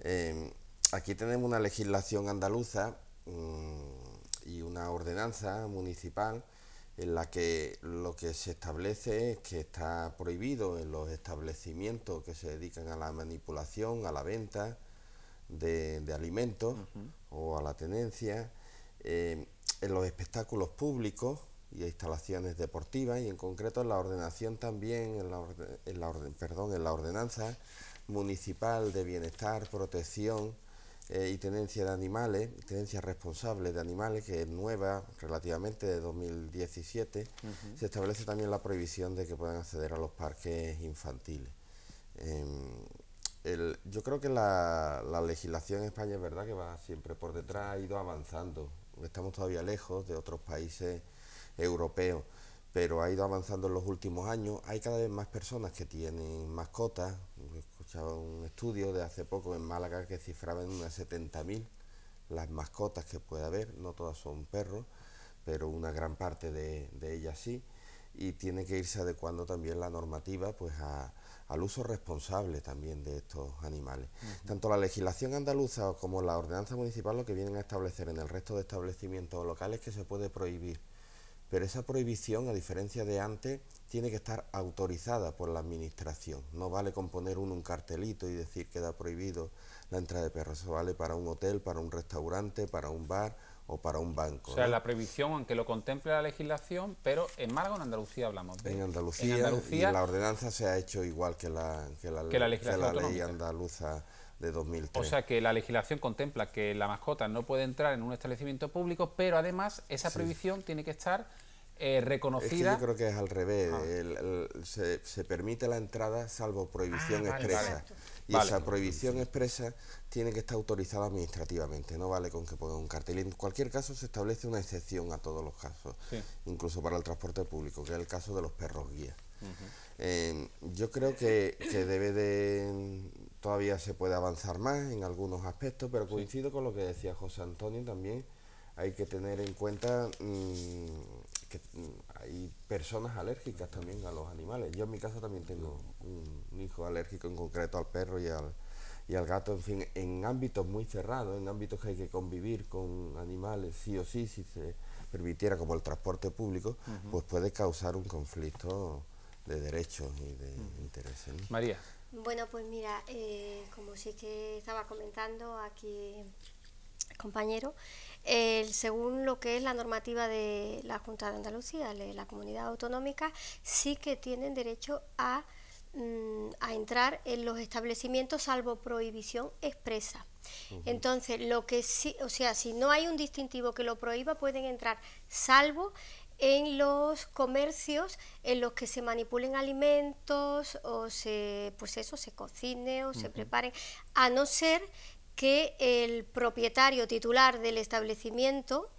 Em, aquí tenemos una legislación andaluza mm, y una ordenanza municipal en la que lo que se establece es que está prohibido en los establecimientos que se dedican a la manipulación, a la venta de, alimentos o a la tenencia, eh, en los espectáculos públicos y instalaciones deportivas y en concreto en la ordenación también, en la, en la orden, perdón, en la ordenanza municipal de bienestar, protección, eh, y tenencia de animales, tenencia responsable de animales, que es nueva relativamente de 2017, se establece también la prohibición de que puedan acceder a los parques infantiles. Em, yo creo que la, legislación en España es verdad que va siempre por detrás, ha ido avanzando. Estamos todavía lejos de otros países europeos, pero ha ido avanzando en los últimos años. Hay cada vez más personas que tienen mascotas, un estudio de hace poco en Málaga que cifraba en unas 70.000 las mascotas que puede haber, no todas son perros, pero una gran parte de, ellas sí, y tiene que irse adecuando también la normativa pues al uso responsable también de estos animales. Tanto la legislación andaluza como la ordenanza municipal lo que vienen a establecer en el resto de establecimientos locales que se puede prohibir, pero esa prohibición, a diferencia de antes, tiene que estar autorizada por la administración. No vale con poner uno un cartelito y decir que da prohibido la entrada de perros. Eso vale para un hotel, para un restaurante, para un bar o para un banco. O sea, la prohibición, aunque lo contemple la legislación, pero en Málaga en Andalucía hablamos. De, en Andalucía, en la ordenanza se ha hecho igual que la, ley andaluza de 2003. O sea que la legislación contempla que la mascota no puede entrar en un establecimiento público, pero además esa prohibición tiene que estar eh, reconocida. yo creo que es al revés. Ah. se, permite la entrada salvo prohibición ah, expresa. Y esa prohibición expresa tiene que estar autorizada administrativamente. No vale con que ponga un cartel. en cualquier caso se establece una excepción a todos los casos, incluso para el transporte público, que es el caso de los perros guías. Eh, yo creo que, que, debe de... Todavía se puede avanzar más en algunos aspectos, pero coincido con lo que decía José Antonio también. Hay que tener en cuenta... Mm, que mm, hay personas alérgicas también a los animales. Yo en mi casa también tengo un, hijo alérgico en concreto al perro y al, y al gato, en fin, en ámbitos muy cerrados, en ámbitos que hay que convivir con animales sí o sí, si se permitiera, como el transporte público, pues puede causar un conflicto de derechos y de intereses. María. Bueno, pues mira, eh, como sí que estaba comentando aquí compañero, según lo que es la normativa de la Junta de Andalucía, de la comunidad autonómica, sí que tienen derecho a, mm, entrar en los establecimientos salvo prohibición expresa. Entonces, lo que sí, o sea, si no hay un distintivo que lo prohíba, pueden entrar salvo en los comercios en los que se manipulen alimentos o se pues eso se cocine o se preparen a no ser que el propietario titular del establecimiento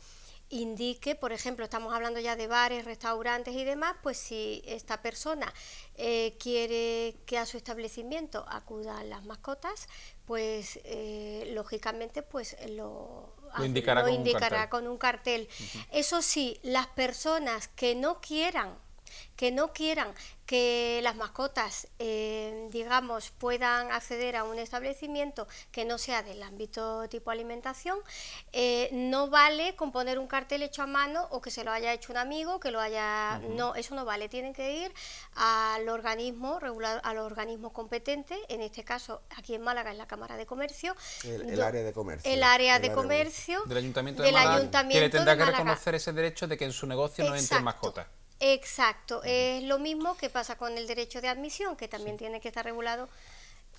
indique, por ejemplo, estamos hablando ya de bares, restaurantes y demás, pues si esta persona eh, quiere que a su establecimiento acudan las mascotas, pues eh, lógicamente pues lo, lo indicará, con, un cartel. Eso sí, las personas que no quieran que no quieran que las mascotas, eh, digamos, puedan acceder a un establecimiento que no sea del ámbito tipo alimentación, eh, no vale componer un cartel hecho a mano o que se lo haya hecho un amigo, que lo haya... No, eso no vale, tienen que ir al organismo al organismo competente, en este caso aquí en Málaga es la Cámara de Comercio. El, área de comercio. El área de comercio. Del Ayuntamiento de Málaga, que le tendrá que reconocer ese derecho de que en su negocio no entren mascotas. Exacto, es lo mismo que pasa con el derecho de admisión, que también tiene que estar regulado.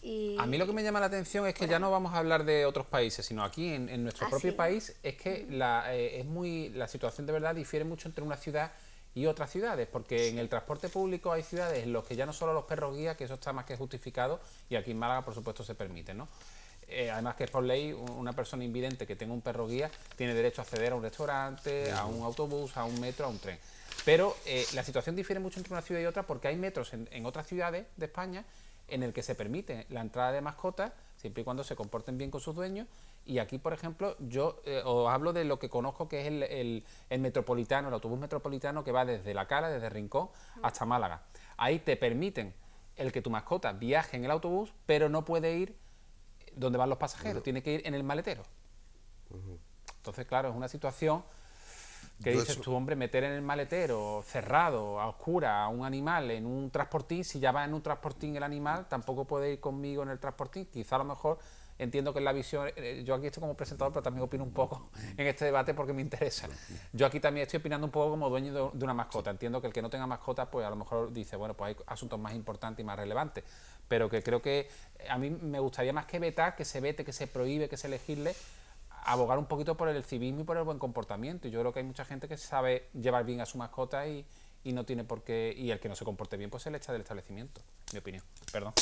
Y... A mí lo que me llama la atención es que ya no vamos a hablar de otros países, sino aquí en, nuestro ah, propio país es que la, eh, es muy, la situación de verdad difiere mucho entre una ciudad y otras ciudades, porque en el transporte público hay ciudades en las que ya no solo los perros guía, que eso está más que justificado, y aquí en Málaga por supuesto se permite, ¿no? Eh, además que por ley una persona invidente que tenga un perro guía tiene derecho a acceder a un restaurante, a un autobús, a un metro, a un tren. Pero eh, la situación difiere mucho entre una ciudad y otra porque hay metros en, otras ciudades de España en el que se permite la entrada de mascotas siempre y cuando se comporten bien con sus dueños. Y aquí, por ejemplo, yo eh, os hablo de lo que conozco que es el, metropolitano, el autobús metropolitano que va desde La Cara, desde Rincón hasta Málaga. Ahí te permiten el que tu mascota viaje en el autobús, pero no puede ir donde van los pasajeros, tiene que ir en el maletero. Entonces, claro, es una situación ¿Qué dices tú, hombre, meter en el maletero, cerrado, a oscura, a un animal en un transportín? Si ya va en un transportín el animal, tampoco puede ir conmigo en el transportín. Quizá a lo mejor entiendo que es la visión, eh, eh, yo aquí estoy como presentador, pero también opino un poco en este debate porque me interesa. Yo aquí también estoy opinando un poco como dueño de una mascota. Entiendo que el que no tenga mascota, pues a lo mejor dice, bueno, pues hay asuntos más importantes y más relevantes, pero que creo que eh, a mí me gustaría más que vetar, que se vete, que se prohíbe, que se elegirle, abogar un poquito por el civismo y por el buen comportamiento. Y yo creo que hay mucha gente que sabe llevar bien a su mascota y, no tiene por qué. Y el que no se comporte bien, pues se le echa del establecimiento, mi opinión. Perdón.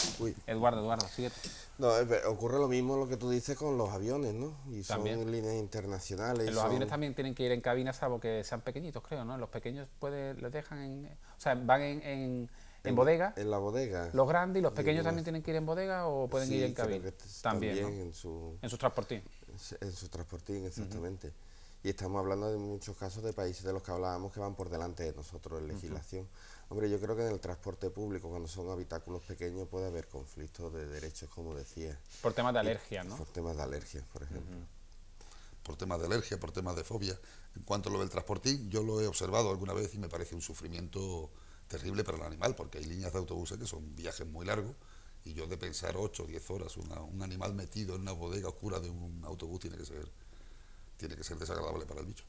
Eduardo, Eduardo, sigue. No, eh, ocurre lo mismo lo que tú dices con los aviones, ¿no? Y también. son líneas internacionales. Los aviones también tienen que ir en cabina, salvo que sean pequeñitos, creo, ¿no? Los pequeños puede, los dejan en. O sea, van en, en bodega. En la bodega. Los grandes y los pequeños también tienen que ir en bodega o pueden ir en cabina. También, en, su... en su transportín. En su transportín, exactamente. Y estamos hablando de muchos casos de países de los que hablábamos que van por delante de nosotros en legislación. Hombre, yo creo que en el transporte público, cuando son habitáculos pequeños, puede haber conflictos de derechos, como decía. Por temas de alergias, ¿no? Por temas de alergia por ejemplo. Por temas de alergia, por temas de fobia. En cuanto a lo del transportín, yo lo he observado alguna vez y me parece un sufrimiento terrible para el animal, porque hay líneas de autobuses que son viajes muy largos y yo de pensar 8 o 10 horas, un animal metido en una bodega oscura de un autobús tiene que ser, tiene que ser desagradable para el bicho.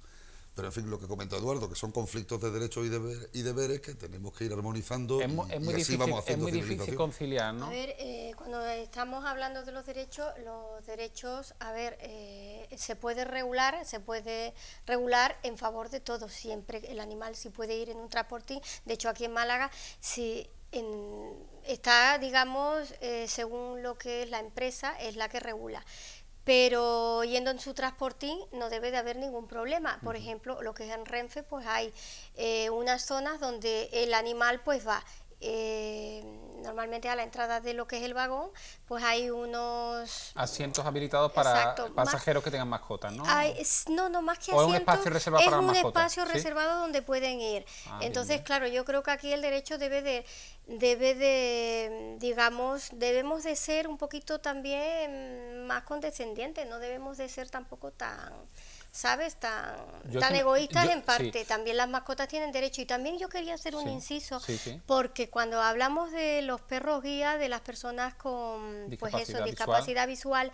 Pero en fin, lo que comenta Eduardo, que son conflictos de derechos y, deber, y deberes que tenemos que ir armonizando. Es, muy, difícil, conciliar, ¿no? A ver, eh, cuando estamos hablando de los derechos, los derechos, a ver, eh, se puede regular, se puede regular en favor de todos siempre. El animal si puede ir en un transportín. De hecho, aquí en Málaga, si en, está, digamos, eh, según lo que es la empresa, es la que regula. Pero yendo en su transportín no debe de haber ningún problema. Por ejemplo, lo que es en Renfe, pues hay eh, unas zonas donde el animal pues va eh, normalmente a la entrada de lo que es el vagón, pues hay unos... Asientos habilitados para pasajeros que tengan mascotas, ¿no? no, no, más que asientos... es un espacio reservado donde pueden ir. Ah, Entonces, claro, yo creo que aquí el derecho debe de debe de, digamos, debemos de ser un poquito también más condescendientes, no debemos de ser tampoco tan, ¿sabes? Tan, tan egoístas en parte. También las mascotas tienen derecho. Y también yo quería hacer un inciso, porque cuando hablamos de los perros guía, de las personas con discapacidad, pues eso, discapacidad visual,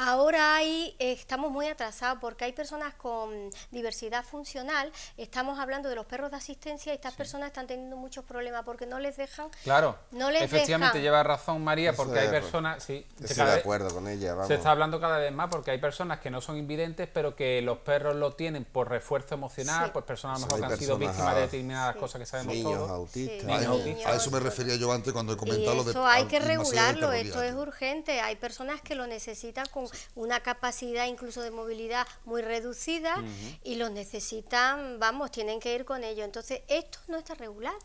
Ahora hay, eh, estamos muy atrasados porque hay personas con diversidad funcional, estamos hablando de los perros de asistencia y estas personas están teniendo muchos problemas porque no les dejan... Claro, efectivamente lleva razón María porque hay pues, personas... Sí, de acuerdo con ella, vamos. Se está hablando cada vez más porque hay personas que no son invidentes pero que los perros lo tienen por refuerzo emocional, pues personas a que han sido víctimas de determinadas cosas que sabemos todos. A eso me refería yo antes cuando he comentado lo de... hay que regularlo, esto es urgente, hay personas que lo necesitan con una capacidad incluso de movilidad muy reducida y los necesitan, vamos, tienen que ir con ello. Entonces, esto no está regulado.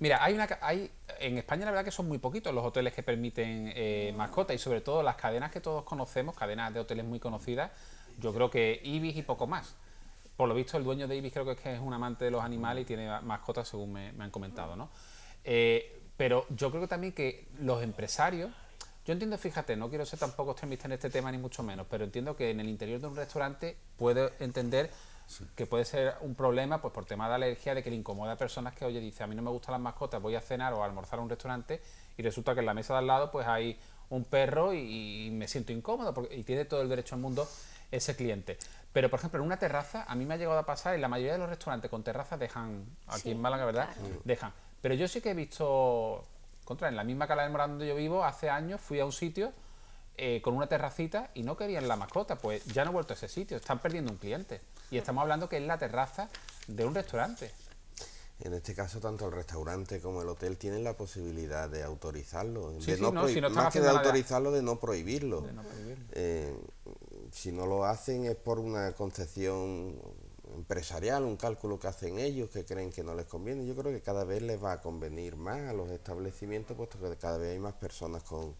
Mira, hay una, hay, en España la verdad que son muy poquitos los hoteles que permiten eh, mm. mascotas y sobre todo las cadenas que todos conocemos, cadenas de hoteles muy conocidas, yo creo que Ibis y poco más. Por lo visto el dueño de Ibis creo que es, un amante de los animales y tiene mascotas según me, han comentado, ¿no? Eh, pero yo creo también que los empresarios yo entiendo, fíjate, no quiero ser tampoco extremista en este tema ni mucho menos, pero entiendo que en el interior de un restaurante puedo entender que puede ser un problema pues por tema de alergia, de que le incomoda a personas que, oye, dice, a mí no me gustan las mascotas, voy a cenar o a almorzar a un restaurante y resulta que en la mesa de al lado pues hay un perro y, me siento incómodo y tiene todo el derecho al mundo ese cliente. Pero, por ejemplo, en una terraza, a mí me ha llegado a pasar, y la mayoría de los restaurantes con terrazas dejan, aquí en Málaga, ¿verdad? Dejan. Pero yo sí que he visto contra, en la misma cala de Morán donde yo vivo, hace años fui a un sitio eh, con una terracita y no querían la mascota. Pues ya no he vuelto a ese sitio, están perdiendo un cliente. Y estamos hablando que es la terraza de un restaurante. En este caso, tanto el restaurante como el hotel tienen la posibilidad de autorizarlo. de no, autorizarlo, de no prohibirlo. Eh, si no lo hacen es por una concepción empresarial, un cálculo que hacen ellos que creen que no les conviene. Yo creo que cada vez les va a convenir más a los establecimientos, puesto que cada vez hay más personas con,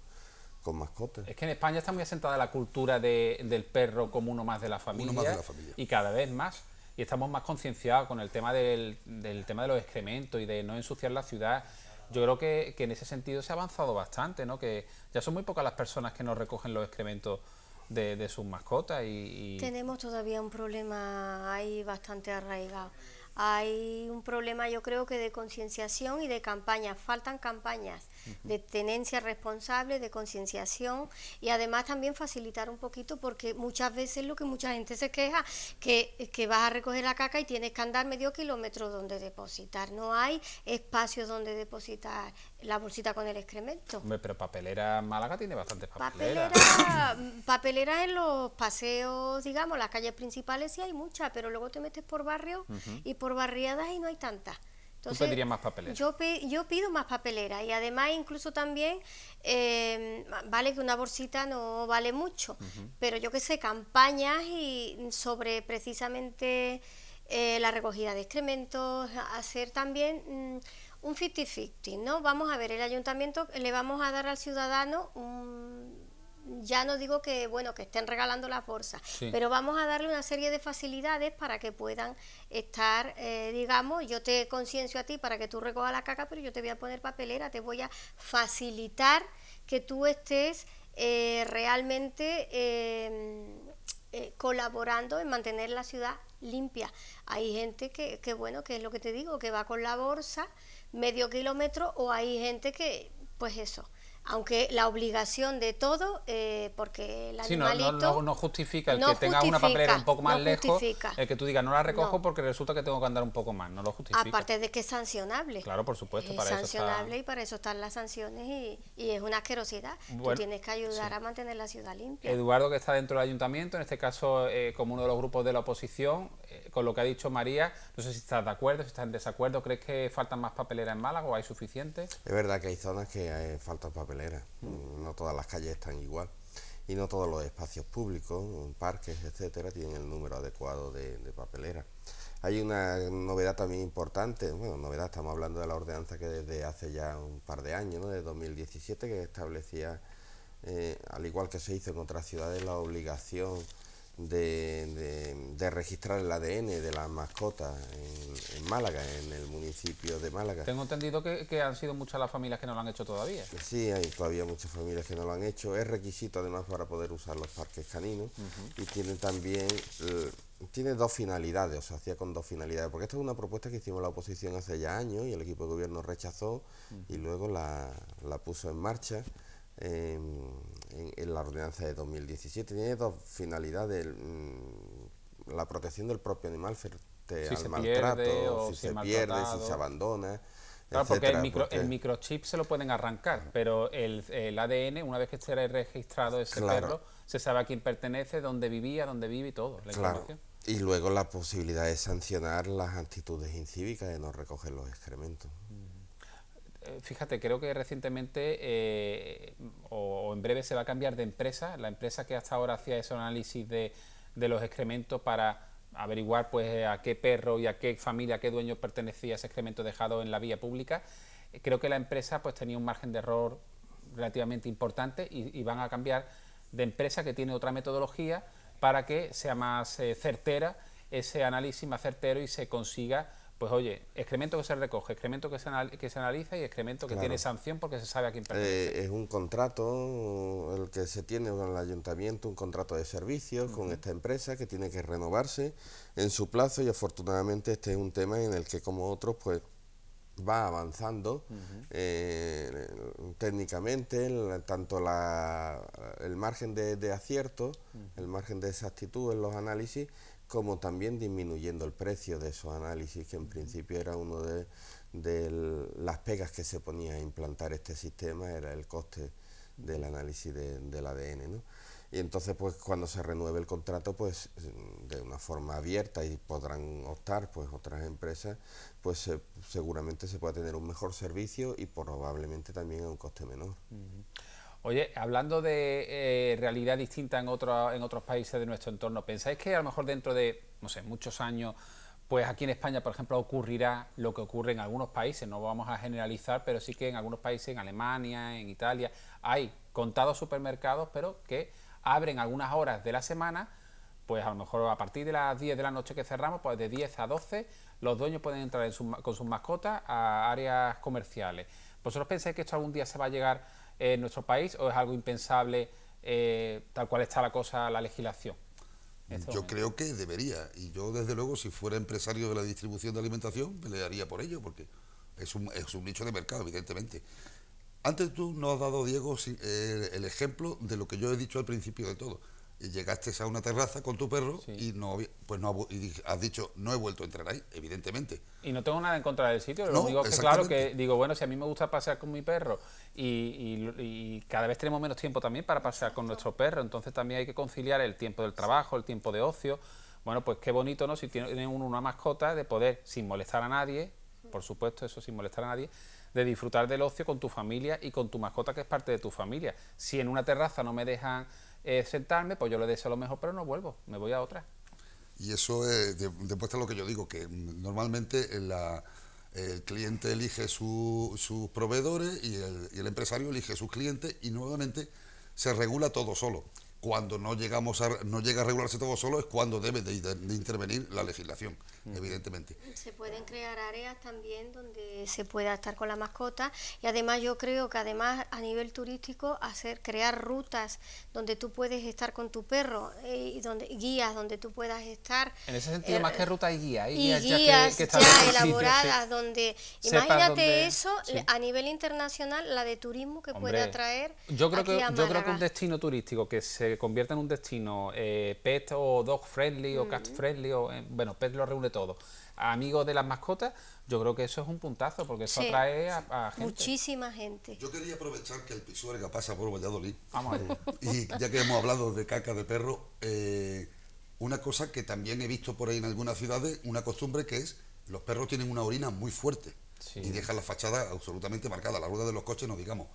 con mascotas. Es que en España está muy asentada la cultura de, del perro como uno más de la familia. Uno más de la familia. Y cada vez más. Y estamos más concienciados con el tema del, del tema de los excrementos y de no ensuciar la ciudad yo creo que, que, en ese sentido se ha avanzado bastante, ¿no? Que ya son muy pocas las personas que no recogen los excrementos de, de sus mascotas y, Tenemos todavía un problema ahí bastante arraigado. Hay un problema yo creo que de concienciación y de campaña. faltan campañas de tenencia responsable, de concienciación y además también facilitar un poquito porque muchas veces lo que mucha gente se queja que, que vas a recoger la caca y tienes que andar medio kilómetro donde depositar, no hay espacios donde depositar la bolsita con el excremento. pero papelera Málaga tiene bastantes papeleras. Papeleras mm, en los paseos, digamos, las calles principales sí hay muchas, pero luego te metes por barrios y por barriadas y no hay tantas. Entonces, ¿Tú pedirías más papeleras? Yo, pido más papelera y además incluso también, em, vale que una bolsita no vale mucho, pero yo que sé, campañas y sobre precisamente eh, la recogida de excrementos, hacer también... Mm, un 50-50, ¿no? Vamos a ver, el ayuntamiento le vamos a dar al ciudadano Ya no digo que, bueno, que estén regalando las bolsas, pero vamos a darle una serie de facilidades para que puedan estar, eh, digamos, yo te conciencio a ti para que tú recojas la caca, pero yo te voy a poner papelera, te voy a facilitar que tú estés eh, realmente em, eh, colaborando en mantener la ciudad limpia. Hay gente que, que, bueno, que es lo que te digo, que va con la bolsa medio kilómetro o hay gente que, pues eso, aunque la obligación de todo, eh, porque el animalito... no, justifica el que tenga una papelera un poco más lejos, el que tú digas, no la recojo porque resulta que tengo que andar un poco más, no lo justifica. Aparte de que es sancionable. Claro, por supuesto, es para sancionable y para eso están las sanciones y, es una asquerosidad. tú tienes que ayudar a mantener la ciudad limpia. Eduardo, que está dentro del ayuntamiento, en este caso eh, como uno de los grupos de la oposición, eh, con lo que ha dicho María, no sé si estás de acuerdo, si estás en desacuerdo, ¿crees que faltan más papeleras en Málaga o hay suficientes? Es verdad que hay zonas que faltan papeleras no todas las calles están igual y no todos los espacios públicos, parques, etcétera, tienen el número adecuado de, papelera. Hay una novedad también importante, bueno, novedad, estamos hablando de la ordenanza que desde hace ya un par de años, de 2017, que establecía, eh, al igual que se hizo en otras ciudades, la obligación de, de, registrar el ADN de las mascotas en, Málaga, en el municipio de Málaga. Tengo entendido que, han sido muchas las familias que no lo han hecho todavía. Sí, hay todavía muchas familias que no lo han hecho. Es requisito además para poder usar los parques caninos y tiene también... Eh, tiene dos finalidades, o sea, hacía con dos finalidades, porque esta es una propuesta que hicimos la oposición hace ya años y el equipo de gobierno rechazó y luego la, la puso en marcha. Em, en, la ordenanza de 2017. Tiene dos finalidades, mm, la protección del propio animal si al maltrato, si, se pierde, si se abandona. Claro, porque, el, microchip se lo pueden arrancar, pero el, ADN, una vez que esté registrado ese perro, se sabe a quién pertenece, dónde vivía, dónde vive y todo. claro. Y luego la posibilidad de sancionar las actitudes incívicas de no recoger los excrementos fíjate, creo que recientemente eh, o, en breve se va a cambiar de empresa. La empresa que hasta ahora hacía ese análisis de, los excrementos para averiguar pues eh, a qué perro y a qué familia, a qué dueño pertenecía ese excremento dejado en la vía pública. Eh, creo que la empresa pues tenía un margen de error relativamente importante y, van a cambiar de empresa que tiene otra metodología para que sea más certera ese análisis más certero y se consiga pues oye, excremento que se recoge, excremento que se, que se analiza y excremento que tiene sanción porque se sabe a quién pertenece. Eh, es un contrato el que se tiene con el ayuntamiento, un contrato de servicios con esta empresa que tiene que renovarse en su plazo y afortunadamente este es un tema en el que como otros pues va avanzando eh, técnicamente, tanto la, el margen de, de acierto, el margen de exactitud en los análisis como también disminuyendo el precio de esos análisis, que en principio era uno de, las pegas que se ponía a implantar este sistema, era el coste del análisis de, del ADN. ¿no? Y entonces, pues cuando se renueve el contrato, pues de una forma abierta y podrán optar pues otras empresas, pues seguramente se pueda tener un mejor servicio y probablemente también a un coste menor. Oye, hablando de eh, realidad distinta en, en otros países de nuestro entorno, ¿pensáis que a lo mejor dentro de, no sé, muchos años, pues aquí en España, por ejemplo, ocurrirá lo que ocurre en algunos países? No vamos a generalizar, pero sí que en algunos países, en Alemania, en Italia, hay contados supermercados, pero que abren algunas horas de la semana, pues a lo mejor a partir de las 10 de la noche que cerramos, pues de 10 a 12, los dueños pueden entrar con sus mascotas a áreas comerciales. ¿Vosotros pensáis que esto algún día se va a llegar en nuestro país o es algo impensable eh, tal cual está la cosa, la legislación? Este yo creo que debería, y yo desde luego si fuera empresario de la distribución de alimentación ...me le daría por ello, porque es un, es un nicho de mercado, evidentemente. Antes tú nos has dado, Diego, eh, el ejemplo de lo que yo he dicho al principio de todo y llegaste a una terraza con tu perro y no pues no has dicho no he vuelto a entrar ahí evidentemente y no tengo nada en contra del sitio lo único digo que claro que digo bueno si a mí me gusta pasear con mi perro y, cada vez tenemos menos tiempo también para pasear con nuestro perro entonces también hay que conciliar el tiempo del trabajo el tiempo de ocio bueno pues qué bonito no si tiene una mascota de poder sin molestar a nadie por supuesto eso sin molestar a nadie de disfrutar del ocio con tu familia y con tu mascota que es parte de tu familia si en una terraza no me dejan eh, sentarme, pues yo le deseo lo mejor, pero no vuelvo, me voy a otra. Y eso eh, después demuestra lo que yo digo, que normalmente eh, el cliente elige sus proveedores y el, empresario elige sus clientes y nuevamente se regula todo solo. Cuando no, llegamos a, no llega a regularse todo solo es cuando debe de intervenir la legislación evidentemente. Se pueden crear áreas también donde se pueda estar con la mascota y además yo creo que además a nivel turístico hacer crear rutas donde tú puedes estar con tu perro eh, y donde guías donde tú puedas estar. En ese sentido eh, más que ruta y guías y, guías, ya, elaboradas donde imagínate eso a nivel internacional la de turismo que puede atraer. Yo creo que yo creo que un destino turístico que se convierta en un destino eh, pet o dog friendly o mm. cat friendly o bueno pet lo reúne todo. Amigos de las mascotas, yo creo que eso es un puntazo, porque eso atrae a, Muchísima gente. Yo quería aprovechar que el Pisuerga pasa por Valladolid. Vamos y ya que hemos hablado de caca de perro, eh, una cosa que también he visto por ahí en algunas ciudades, una costumbre que es, los perros tienen una orina muy fuerte. Y dejan la fachada absolutamente marcada, la rueda de los coches, no digamos.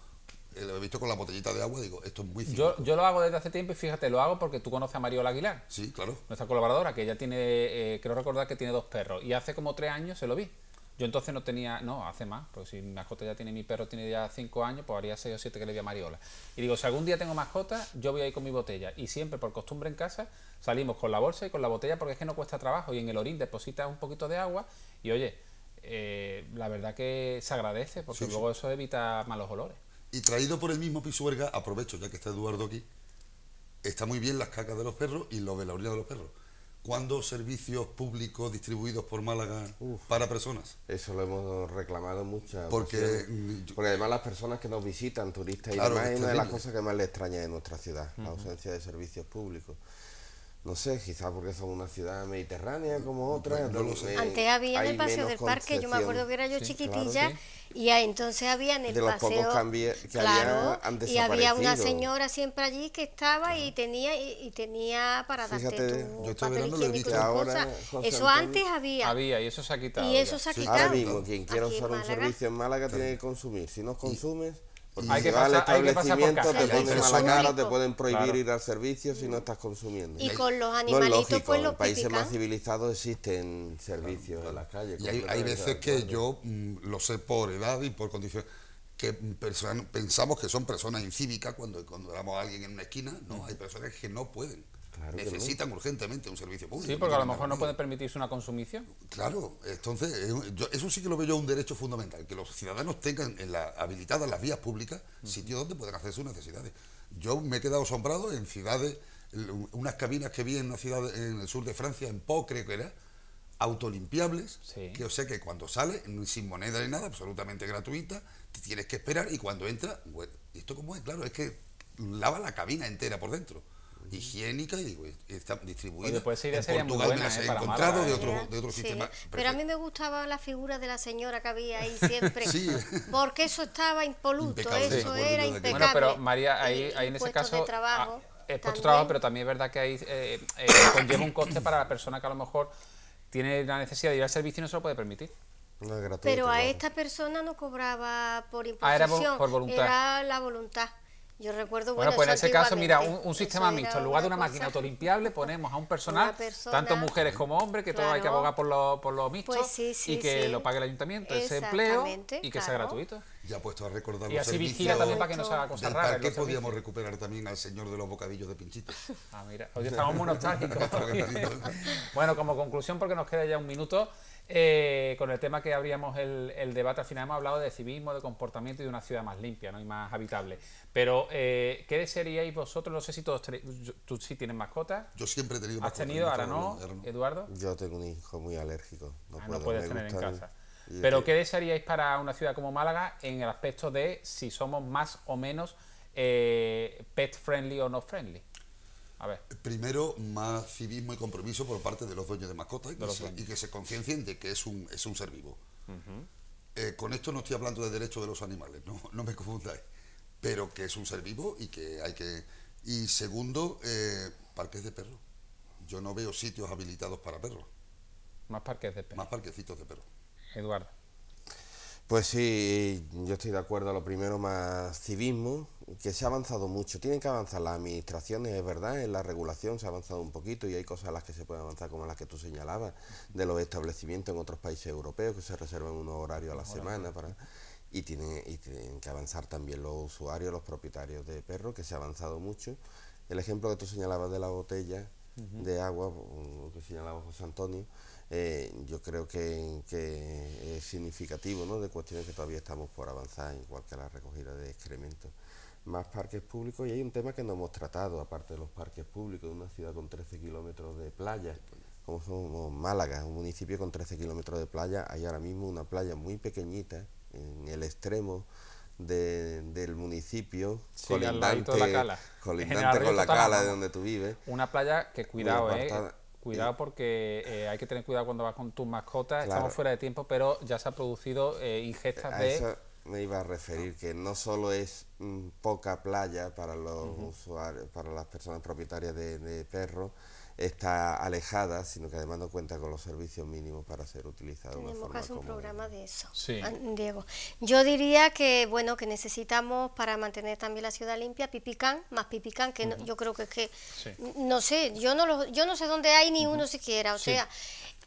Eh, lo he visto con la botellita de agua, digo, esto es muy Yo, lo hago desde hace tiempo y fíjate, lo hago porque tú conoces a Mariola Aguilar. Sí, claro. Nuestra colaboradora, que ella tiene, eh, creo recordar que tiene dos perros. Y hace como tres años se lo vi. Yo entonces no tenía, no, hace más, porque si mi mascota ya tiene, mi perro tiene ya cinco años, pues haría seis o siete que le di a Mariola. Y digo, si algún día tengo mascota, yo voy ahí con mi botella. Y siempre, por costumbre en casa, salimos con la bolsa y con la botella porque es que no cuesta trabajo. Y en el orín depositas un poquito de agua y oye, eh, la verdad que se agradece porque luego eso evita malos olores. Y traído por el mismo Pisuerga, aprovecho ya que está Eduardo aquí, está muy bien las cacas de los perros y lo de la orina de los perros. ¿Cuándo servicios públicos distribuidos por Málaga para personas? Eso lo hemos reclamado muchas porque, porque además las personas que nos visitan, turistas y demás, es una de las cosas que más le extraña de nuestra ciudad, la ausencia de servicios públicos no sé, quizás porque son una ciudad mediterránea como otra. No, lo sé. Antes había en el paseo del parque, yo me acuerdo que era yo chiquitilla, y entonces había en el de los paseo. y había una señora siempre allí que estaba y tenía y, tenía para Fíjate, darte tu yo papel higiénico lo he Ahora, eso antes había. Había y eso se ha quitado. Y eso se ha quitado. Ahora mismo, quien quiera usar un servicio en Málaga tiene que consumir. Si no consumes y hay, que pasar, te ponen la cara, te pueden prohibir ir al servicio si no estás consumiendo. Y con los animalitos, no es pues, los En países más civilizados existen servicios en las calles. Y hay, hay veces que yo mm, lo sé por edad y por condición que pensamos que son personas incívicas cuando encontramos a alguien en una esquina. No, hay personas que no pueden necesitan urgentemente un servicio público. Sí, porque a lo mejor no pueden permitirse una consumición. Claro, entonces eso sí que lo veo yo un derecho fundamental, que los ciudadanos tengan en la, habilitadas las vías públicas, sitios donde puedan hacer sus necesidades. Yo me he quedado asombrado en ciudades, unas cabinas que vi en una ciudad en el sur de Francia, en Pocre que era, autolimpiables, que o sea que cuando sale, sin moneda ni nada, absolutamente gratuita, te tienes que esperar y cuando entra, ¿esto como es? Claro, es que lava la cabina entera por dentro higiénica y, está distribuida. Oye, pues, en Portugal buena, me las ¿eh? encontrado de otro, ¿eh? de otro sistema. Pero a mí me gustaba la figura de la señora que había ahí siempre, porque eso estaba impoluto, eso era impecable. Bueno, pero María, ahí, ahí en ese caso... trabajo, ah, es puesto trabajo, pero también es verdad que ahí eh, conlleva un coste para la persona que a lo mejor tiene la necesidad de ir al servicio y no se lo puede permitir. pero a esta persona no cobraba por imposición, ah, era, por, por voluntad. era la voluntad. Yo recuerdo, bueno, pues en ese caso, mira, un, sistema mixto. En lugar de una, máquina autolimpiable, ponemos a un personal, tanto mujeres como hombres, que todo hay que abogar por lo, por mixto pues y que lo pague el ayuntamiento, ese empleo y que sea gratuito. Ya puesto a recordar y así vigila también para que no se haga cosas raras. ¿Para qué podíamos recuperar también al señor de los bocadillos de pinchitos? Ah, mira, hoy estamos muy nostálgicos. bueno, como conclusión, porque nos queda ya un minuto. Eh, con el tema que abríamos el, debate, al final hemos hablado de civismo, de comportamiento y de una ciudad más limpia y más habitable. Pero, eh, ¿qué desearíais vosotros? No sé si todos tú sí tienes mascotas. Yo siempre he tenido mascotas. ¿Has tenido? Ahora no, Eduardo. Yo tengo un hijo muy alérgico. No, ah, puedes tener en casa. Pero, ¿qué desearíais para una ciudad como Málaga en el aspecto de si somos más o menos eh, pet friendly o no friendly? Primero, más civismo y compromiso por parte de los dueños de mascotas y, que, se, conciencien de que es un, es un ser vivo. Eh, con esto no estoy hablando de derechos de los animales, no, me confundáis, pero que es un ser vivo y que hay que... Y segundo, eh, parques de perros. Yo no veo sitios habilitados para perros. Más parques de perros. Más parquecitos de perros. Eduardo. Pues sí, yo estoy de acuerdo a lo primero, más civismo, que se ha avanzado mucho, tienen que avanzar las administraciones, es verdad, en la regulación se ha avanzado un poquito y hay cosas a las que se pueden avanzar, como las que tú señalabas, de los establecimientos en otros países europeos que se reservan unos horarios a la semana para... Y tienen, que avanzar también los usuarios, los propietarios de perros, que se ha avanzado mucho. El ejemplo que tú señalabas de la botella de agua, que señalaba José Antonio, eh, yo creo que, que, es significativo ¿no? de cuestiones que todavía estamos por avanzar, igual que la recogida de excrementos más parques públicos y hay un tema que no hemos tratado, aparte de los parques públicos, una ciudad con 13 kilómetros de playa, como somos Málaga, un municipio con 13 kilómetros de playa, hay ahora mismo una playa muy pequeñita en el extremo del municipio, colindante, con la cala de donde tú vives. Una playa que cuidado, eh, Cuidado eh, porque eh, hay que tener cuidado cuando vas con tus mascotas. Estamos fuera de tiempo, pero ya se ha producido eh, ingestas de me iba a referir que no solo es mm, poca playa para los usuarios, para las personas propietarias de, de perros, está alejada, sino que además no cuenta con los servicios mínimos para ser utilizado. Tenemos de una un programa de eso, Diego. Yo diría que bueno que necesitamos para mantener también la ciudad limpia pipicán, más pipicán que yo creo que es que no sé, yo no yo no sé dónde hay ni uno siquiera, o sea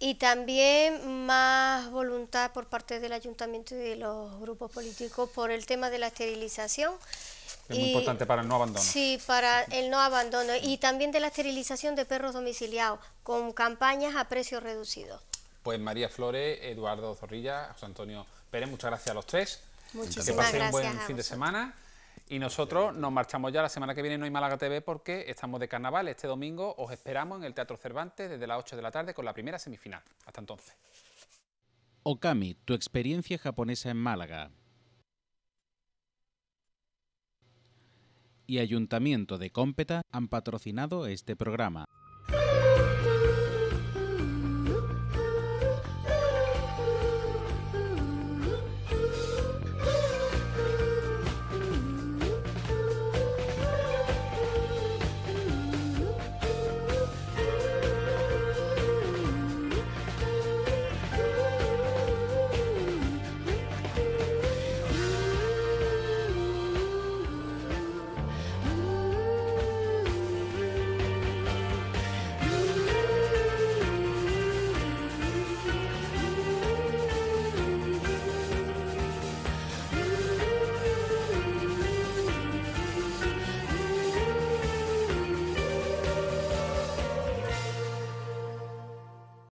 y también más voluntad por parte del ayuntamiento y de los grupos políticos por el tema de la esterilización. Es muy importante para el no abandono. Sí, para el no abandono y también de la esterilización de perros domiciliados con campañas a precios reducidos. Pues María Flores, Eduardo Zorrilla, José Antonio Pérez, muchas gracias a los tres. Muchísimas que gracias un buen fin de semana. Y nosotros nos marchamos ya la semana que viene, en Málaga TV, porque estamos de carnaval. Este domingo os esperamos en el Teatro Cervantes desde las 8 de la tarde con la primera semifinal. Hasta entonces. Okami, tu experiencia japonesa en Málaga. Y Ayuntamiento de Cómpeta han patrocinado este programa.